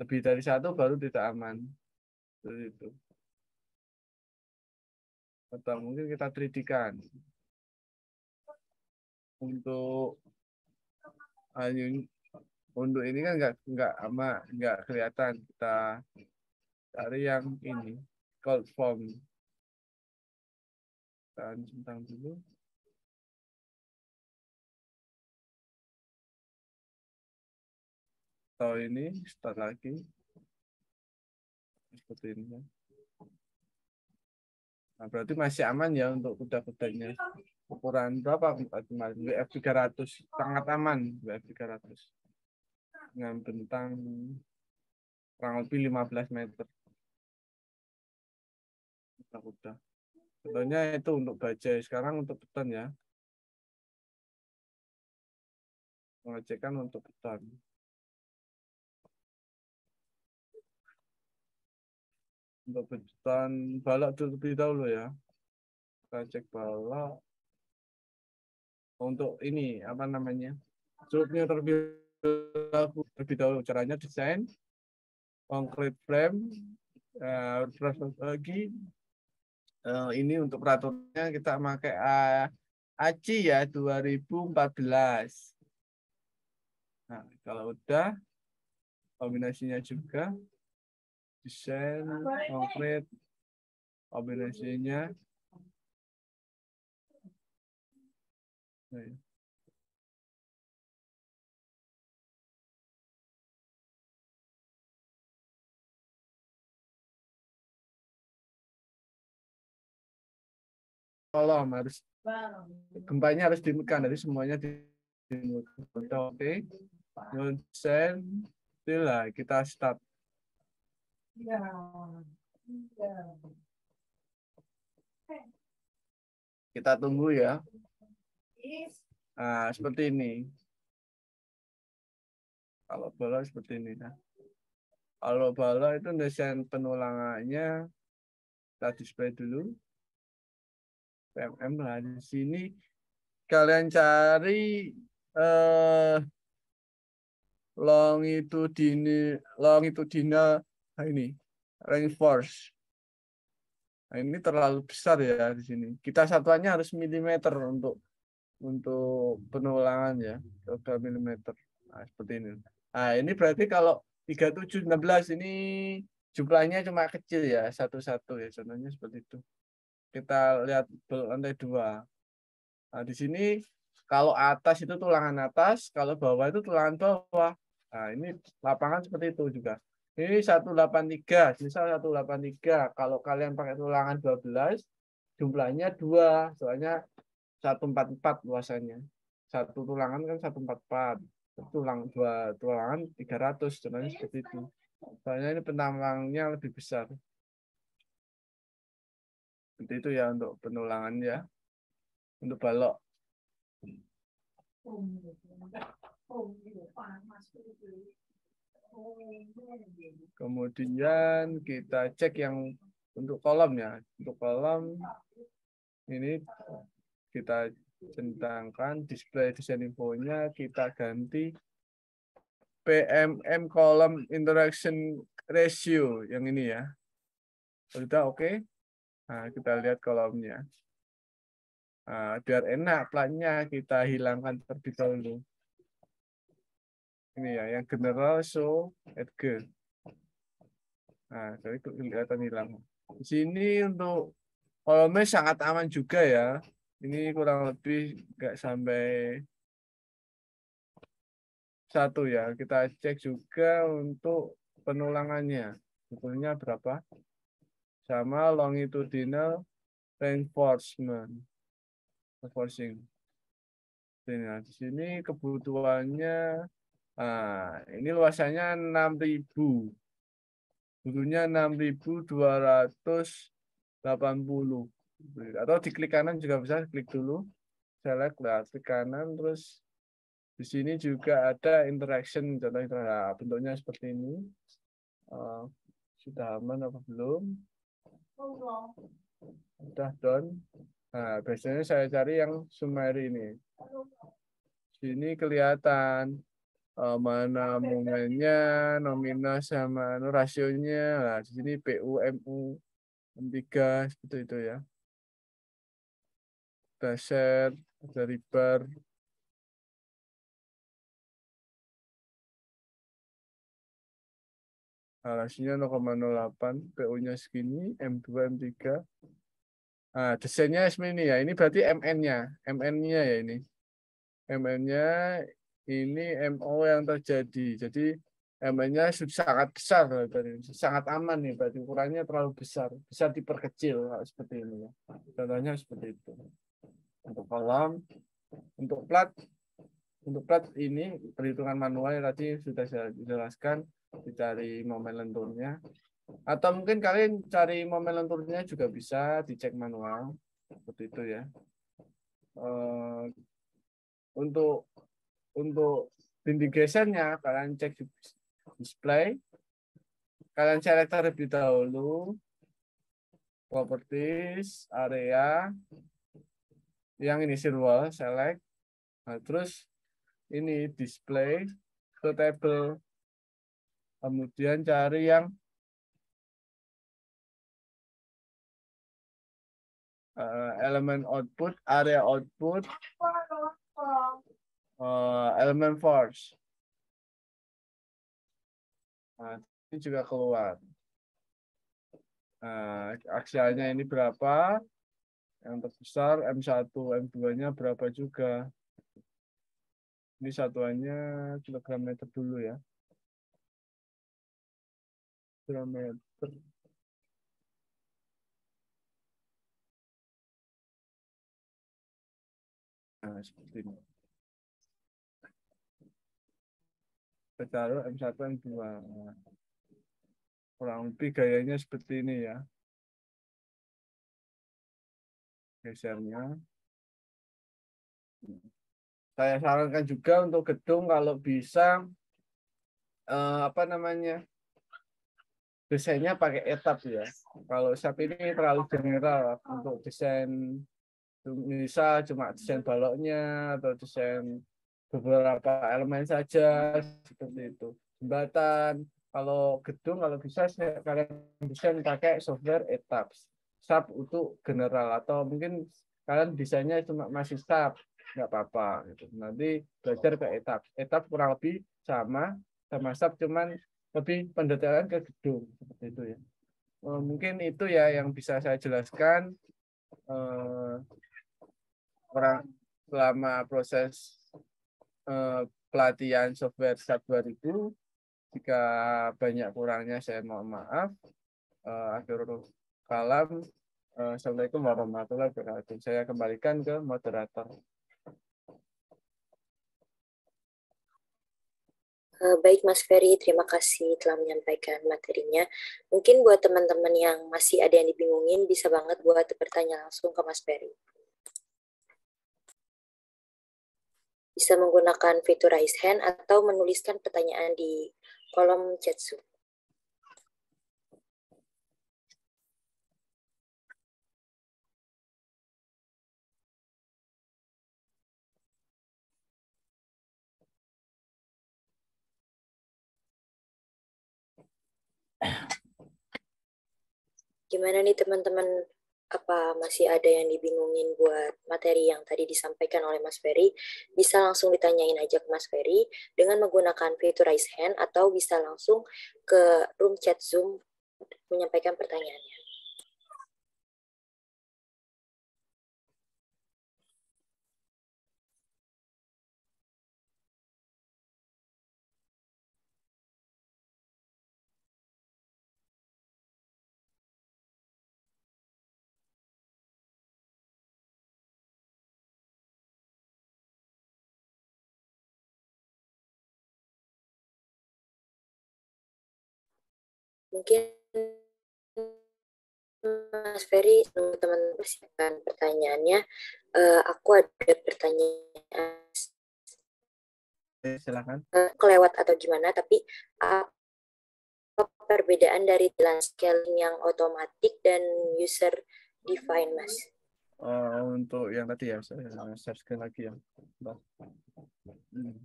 Lebih dari satu baru tidak aman. Seperti itu. Atau mungkin kita tridikan Untuk untuk ini kan nggak nggak ama nggak kelihatan kita cari yang ini cold form perasaan tentang dulu atau ini start lagi seperti ini kan. nah berarti masih aman ya untuk kuda-kudanya ukuran berapa WF 300 sangat aman WF 300 dengan bentang kurang lebih 15 meter kuda-kuda Sebenarnya itu untuk bajai. Sekarang untuk beton ya. Mengecekan untuk beton. Untuk beton balak terlebih dahulu ya. Kita cek balak. Untuk ini, apa namanya? Cukupnya terlebih dahulu. Terlebih dahulu. Caranya desain, concrete frame, uh, lagi, Eh, ini untuk peraturannya kita pakai dua eh, ACI ya 2014. Nah, kalau udah kombinasinya juga desain konkret kombinasinya. Nah, ya. Allah harus gempanya harus dimekan dari semuanya di oke Yonsen itulah kita start iya. Iya. kita tunggu ya nah, seperti ini kalau bola seperti ini nah. kalau bola itu desain penulangannya kita display dulu MM lah di sini kalian cari eh, itu dina nah ini reinforce. Nah, ini terlalu besar ya di sini. Kita satuannya harus milimeter untuk untuk penulangan ya, coba milimeter. Nah, seperti ini. Nah, ini berarti kalau 3716 ini jumlahnya cuma kecil ya, satu-satu ya, contohnya seperti itu kita lihat lantai dua. Nah, di sini kalau atas itu tulangan atas, kalau bawah itu tulangan bawah. Nah, ini lapangan seperti itu juga. Ini 183, misal 183. Kalau kalian pakai tulangan 12, jumlahnya 2, soalnya 144 luasannya. Satu tulangan kan 144. Tulang dua tulangan 300, contohnya seperti itu. Soalnya ini penambangnya lebih besar seperti itu ya untuk penulangan ya untuk balok kemudian kita cek yang untuk kolom ya untuk kolom ini kita centangkan display desain infonya kita ganti PMM column interaction ratio yang ini ya sudah oke okay? Nah, kita lihat kolomnya. Nah, biar enak platnya kita hilangkan terlebih dahulu. Ini ya, yang general show Edgar. Nah, jadi kelihatan hilang. Di sini untuk kolomnya sangat aman juga ya. Ini kurang lebih nggak sampai satu ya. Kita cek juga untuk penulangannya. Sebetulnya berapa? sama longitudinal reinforcement reinforcing nah, di sini kebutuhannya nah, ini luasannya 6000 butuhnya 6280 atau di klik kanan juga bisa klik dulu select lah klik kanan terus di sini juga ada interaction contohnya bentuknya seperti ini eh, sudah aman apa belum Udah don Nah, biasanya saya cari yang Sumeri ini. Sini kelihatan uh, mana momennya, nominal sama anu, rasionya. Nah, di sini PUMU M3 seperti itu ya. Kita share, bar halasnya 0,08, pu nya segini, M2, M3. Nah, desainnya ini ya. Ini berarti MN-nya. MN-nya ya ini. MN-nya ini MO yang terjadi. Jadi MN-nya sudah sangat besar. Berarti. Sangat aman nih. Berarti ukurannya terlalu besar. Bisa diperkecil seperti ini. Ya. Contohnya seperti itu. Untuk kolam, untuk plat, untuk plat ini perhitungan manual tadi sudah saya jelaskan dicari momen lenturnya atau mungkin kalian cari momen lenturnya juga bisa dicek manual seperti itu ya eh, untuk untuk dinding kalian cek di display kalian select terlebih dahulu properties area yang ini wall select nah, terus ini display ke table Kemudian cari yang uh, eh, elemen output, area output, uh, eh, elemen force. Nah, ini juga keluar. Nah, aksialnya ini berapa? Yang terbesar M1, M2-nya berapa juga? Ini satuannya kilogram meter dulu ya kilometer Nah, seperti ini. Kita taruh M1, M2. kurang lebih gayanya seperti ini ya. Gesernya. Saya sarankan juga untuk gedung kalau bisa eh, apa namanya desainnya pakai etap ya. Kalau SAP ini terlalu general untuk desain bisa cuma desain baloknya atau desain beberapa elemen saja seperti itu. Jembatan, kalau gedung kalau bisa kalian desain pakai software etap. SAP untuk general atau mungkin kalian desainnya cuma masih SAP, nggak apa-apa gitu. Nanti belajar ke etap. Etap kurang lebih sama sama SAP cuman lebih pendetailan ke gedung seperti itu ya. Eh, mungkin itu ya yang bisa saya jelaskan eh, orang selama proses eh, pelatihan software SAP itu jika banyak kurangnya saya mohon maaf. akhir akhirul kalam. Assalamualaikum warahmatullahi wabarakatuh. Saya kembalikan ke moderator. Eh, baik Mas Ferry, terima kasih telah menyampaikan materinya. Mungkin buat teman-teman yang masih ada yang dibingungin, bisa banget buat bertanya langsung ke Mas Ferry. Bisa menggunakan fitur raise hand atau menuliskan pertanyaan di kolom chat Zoom. Gimana nih teman-teman, apa masih ada yang dibingungin buat materi yang tadi disampaikan oleh Mas Ferry? Bisa langsung ditanyain aja ke Mas Ferry dengan menggunakan fitur raise hand atau bisa langsung ke room chat Zoom menyampaikan pertanyaannya. mungkin Mas Ferry, teman-teman persiapkan pertanyaannya. Uh, aku ada pertanyaan. Eh, silakan. Uh, kelewat atau gimana, tapi apa uh, perbedaan dari scaling yang otomatis dan user define, Mas? Uh, untuk yang tadi ya, saya, saya lagi ya. Hmm.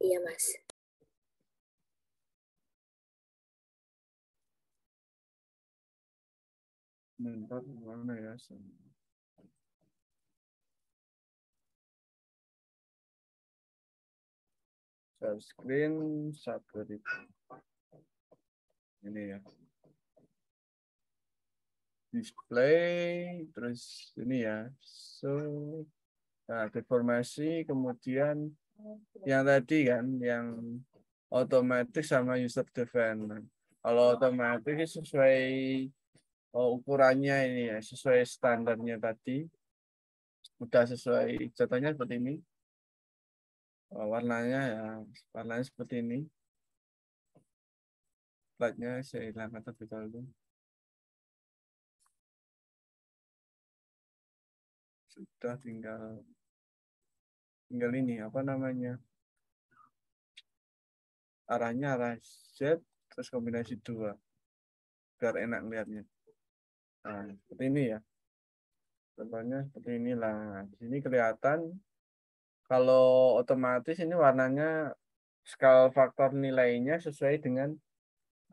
Iya, Mas. bentar ya share screen satu ini ya display terus ini ya so nah deformasi kemudian yang tadi kan yang otomatis sama user defense kalau otomatis sesuai oh, ukurannya ini ya, sesuai standarnya tadi. Udah sesuai contohnya seperti ini. Oh, warnanya ya warnanya seperti ini. Platnya saya hilangkan terlebih dahulu. Sudah tinggal tinggal ini apa namanya? Arahnya arah Z terus kombinasi dua biar enak lihatnya. Nah, seperti ini ya. Contohnya seperti inilah. Di sini kelihatan kalau otomatis ini warnanya skala faktor nilainya sesuai dengan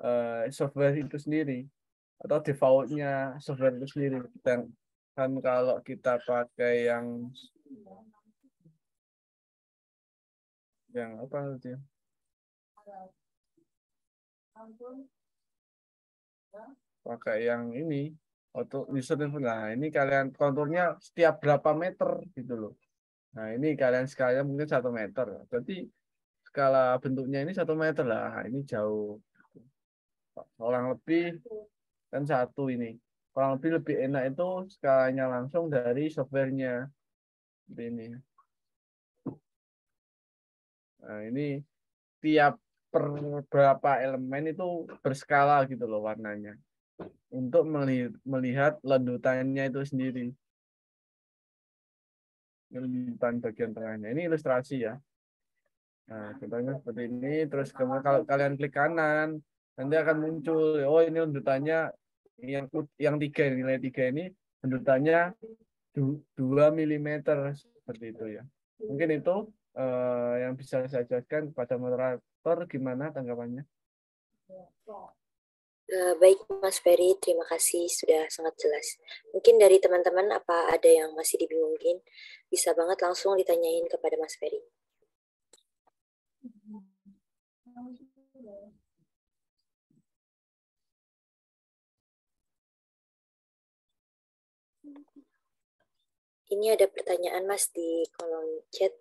uh, software itu sendiri atau defaultnya software itu sendiri. Dan kan kalau kita pakai yang yang apa itu? Ya? Pakai yang ini untuk user info. Nah, ini kalian konturnya setiap berapa meter gitu loh. Nah, ini kalian skalanya mungkin satu meter. jadi skala bentuknya ini satu meter lah. Nah, ini jauh. Orang lebih kan satu ini. Kurang lebih lebih enak itu skalanya langsung dari softwarenya. Ini. Nah, ini tiap per berapa elemen itu berskala gitu loh warnanya untuk melihat ledutannya itu sendiri. Ledutan bagian tengahnya. Ini ilustrasi ya. Nah, contohnya seperti ini. Terus kemudian kalau kalian klik kanan, nanti akan muncul, oh ini ledutannya yang yang tiga nilai tiga ini ledutannya 2 mm seperti itu ya. Mungkin itu eh, yang bisa saya jelaskan kepada moderator gimana tanggapannya? Eh, baik Mas Ferry, terima kasih sudah sangat jelas. Mungkin dari teman-teman apa ada yang masih dibingungin, bisa banget langsung ditanyain kepada Mas Ferry. Ini ada pertanyaan Mas di kolom chat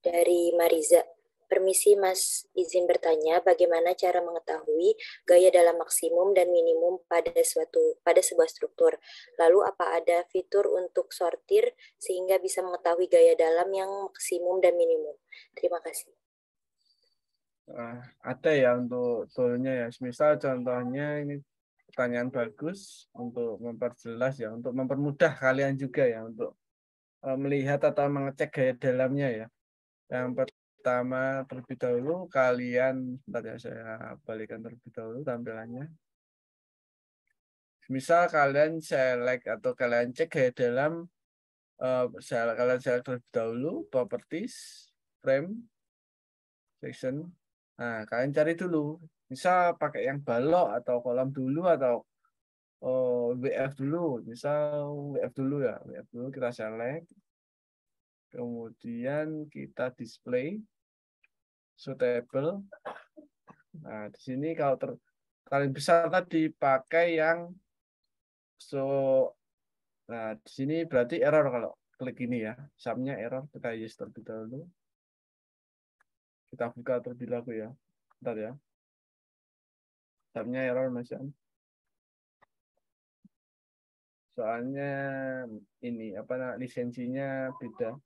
dari Mariza. Permisi Mas, izin bertanya bagaimana cara mengetahui gaya dalam maksimum dan minimum pada suatu pada sebuah struktur. Lalu apa ada fitur untuk sortir sehingga bisa mengetahui gaya dalam yang maksimum dan minimum? Terima kasih. Uh, ada ya untuk toolnya ya. Misal contohnya ini pertanyaan bagus untuk memperjelas ya, untuk mempermudah kalian juga ya untuk eh, melihat atau mengecek gaya dalamnya ya. Yang per pertama terlebih dahulu kalian sebentar ya saya balikan terlebih dahulu tampilannya. Misal kalian select atau kalian cek ke ya dalam uh, kalian select terlebih dahulu properties frame section. Nah, kalian cari dulu. Misal pakai yang balok atau kolam dulu atau oh, WF dulu. Misal WF dulu ya, WF dulu kita select Kemudian kita display suitable. Nah, di sini kalau ter kalian besar tadi pakai yang so nah di sini berarti error kalau klik ini ya. Samnya error kita yes terlebih dahulu. Kita buka terlebih dahulu ya. Bentar ya. Samnya error masih soalnya ini apa lisensinya beda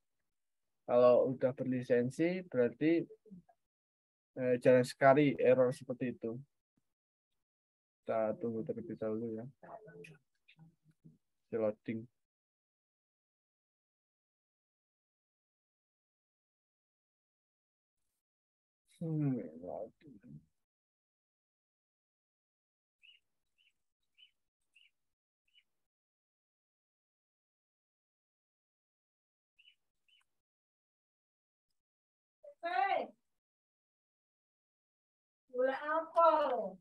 kalau udah berlisensi berarti eh, jarang sekali error seperti itu. Kita tunggu terlebih dahulu ya. Di loading. Hmm, ya. Gula apel.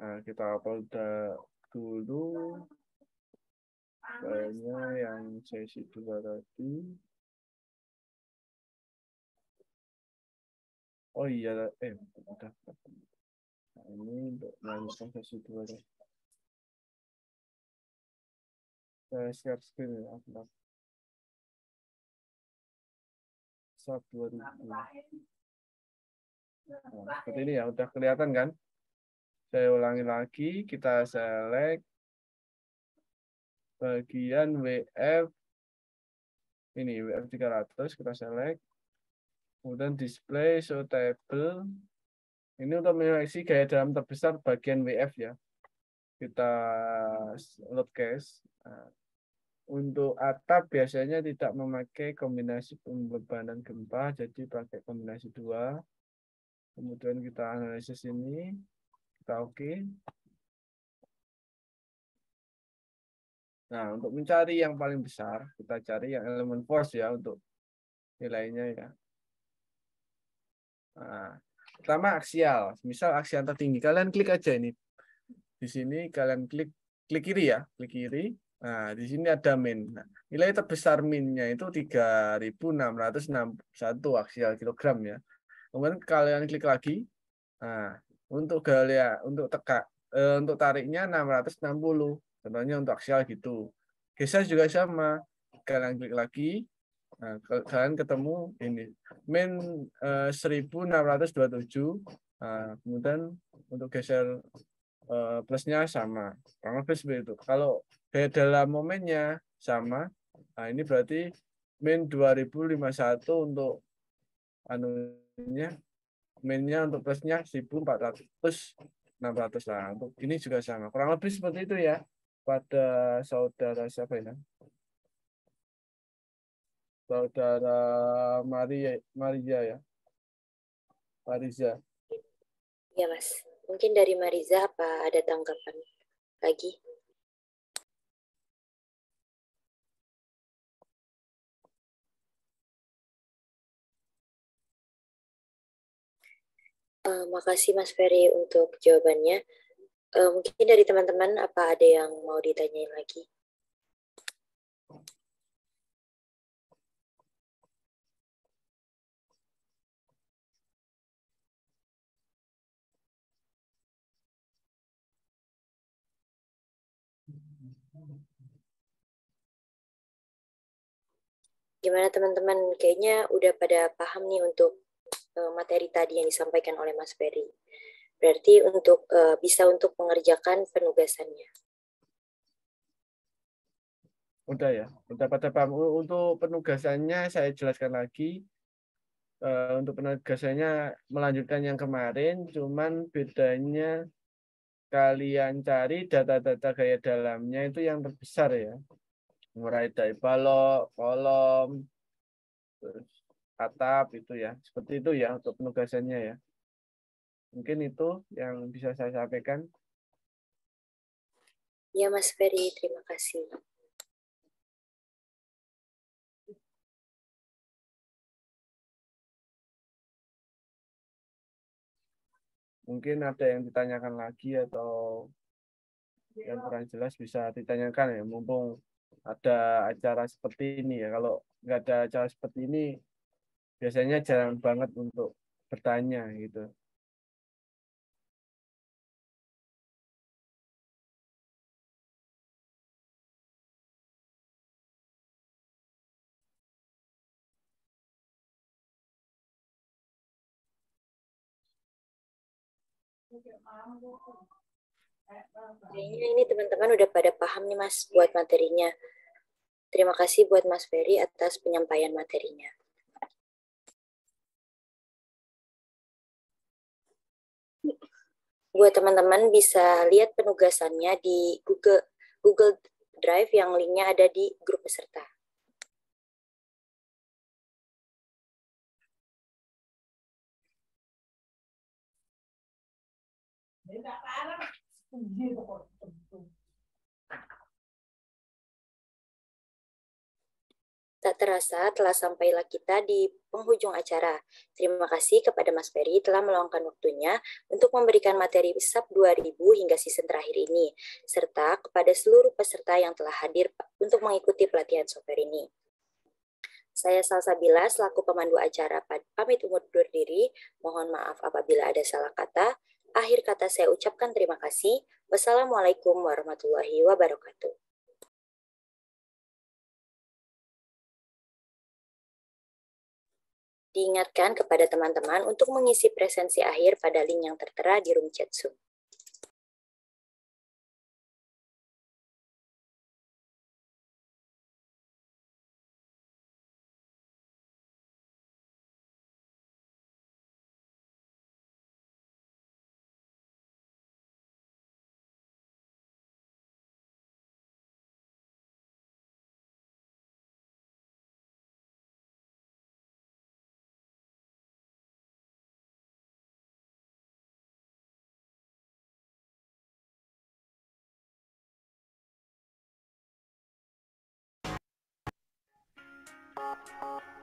Nah, kita apel dulu. Kayaknya yang sesi dua tadi. Oh iya, eh, udah. Nah, ini untuk melanjutkan sesi dua deh. Saya share screen ya, aku satu nah, seperti ini ya udah kelihatan kan saya ulangi lagi kita select bagian WF ini WF 300 kita select kemudian display show table ini untuk menyeleksi gaya dalam terbesar bagian WF ya kita load case nah, untuk atap biasanya tidak memakai kombinasi pembebanan gempa, jadi pakai kombinasi dua. Kemudian kita analisis ini, kita oke. Okay. Nah, untuk mencari yang paling besar, kita cari yang elemen force ya untuk nilainya ya. Nah, pertama aksial. Misal aksial tertinggi, kalian klik aja ini. Di sini kalian klik klik kiri ya, klik kiri. Nah, di sini ada min. Nah, nilai terbesar minnya itu 3.661 aksial kilogram ya. Kemudian kalian klik lagi. Nah, untuk galia, untuk teka, eh, untuk tariknya 660. Contohnya untuk aksial gitu. Geser juga sama. Kalian klik lagi. Nah, kalian ketemu ini min eh, 1627. Nah, kemudian untuk geser eh, plusnya sama. Kurang lebih seperti itu. Kalau Daya dalam momennya sama. Nah, ini berarti min 2051 untuk anunya minnya untuk plusnya 1400 600 lah. Untuk ini juga sama. Kurang lebih seperti itu ya pada saudara siapa ini? Ya? Saudara Maria Maria ya. Mariza. Ya, Mas. Mungkin dari Mariza apa ada tanggapan lagi? Uh, makasih Mas Ferry untuk jawabannya. Uh, mungkin dari teman-teman apa ada yang mau ditanyain lagi? Gimana teman-teman? Kayaknya udah pada paham nih untuk Eh, materi tadi yang disampaikan oleh Mas Ferry. Berarti untuk eh, bisa untuk mengerjakan penugasannya. Udah ya, udah pada paham. Untuk penugasannya saya jelaskan lagi. Uh, untuk penugasannya melanjutkan yang kemarin, cuman bedanya kalian cari data-data gaya dalamnya itu yang terbesar ya. Mulai dari balok, kolom, terus atap itu ya seperti itu ya untuk penugasannya ya mungkin itu yang bisa saya sampaikan ya Mas Ferry terima kasih mungkin ada yang ditanyakan lagi atau yang kurang jelas bisa ditanyakan ya mumpung ada acara seperti ini ya kalau nggak ada acara seperti ini biasanya jarang banget untuk bertanya gitu. Kayaknya ini teman-teman udah pada paham nih Mas buat materinya. Terima kasih buat Mas Ferry atas penyampaian materinya. buat teman-teman bisa lihat penugasannya di Google Google Drive yang linknya ada di grup peserta. Tidak parah. Iya, Tak terasa telah sampailah kita di penghujung acara. Terima kasih kepada Mas Ferry telah meluangkan waktunya untuk memberikan materi SAP 2000 hingga season terakhir ini, serta kepada seluruh peserta yang telah hadir untuk mengikuti pelatihan software ini. Saya Salsabila selaku pemandu acara pamit undur diri, mohon maaf apabila ada salah kata. Akhir kata saya ucapkan terima kasih. Wassalamualaikum warahmatullahi wabarakatuh. Diingatkan kepada teman-teman untuk mengisi presensi akhir pada link yang tertera di room chat Zoom. Thank you.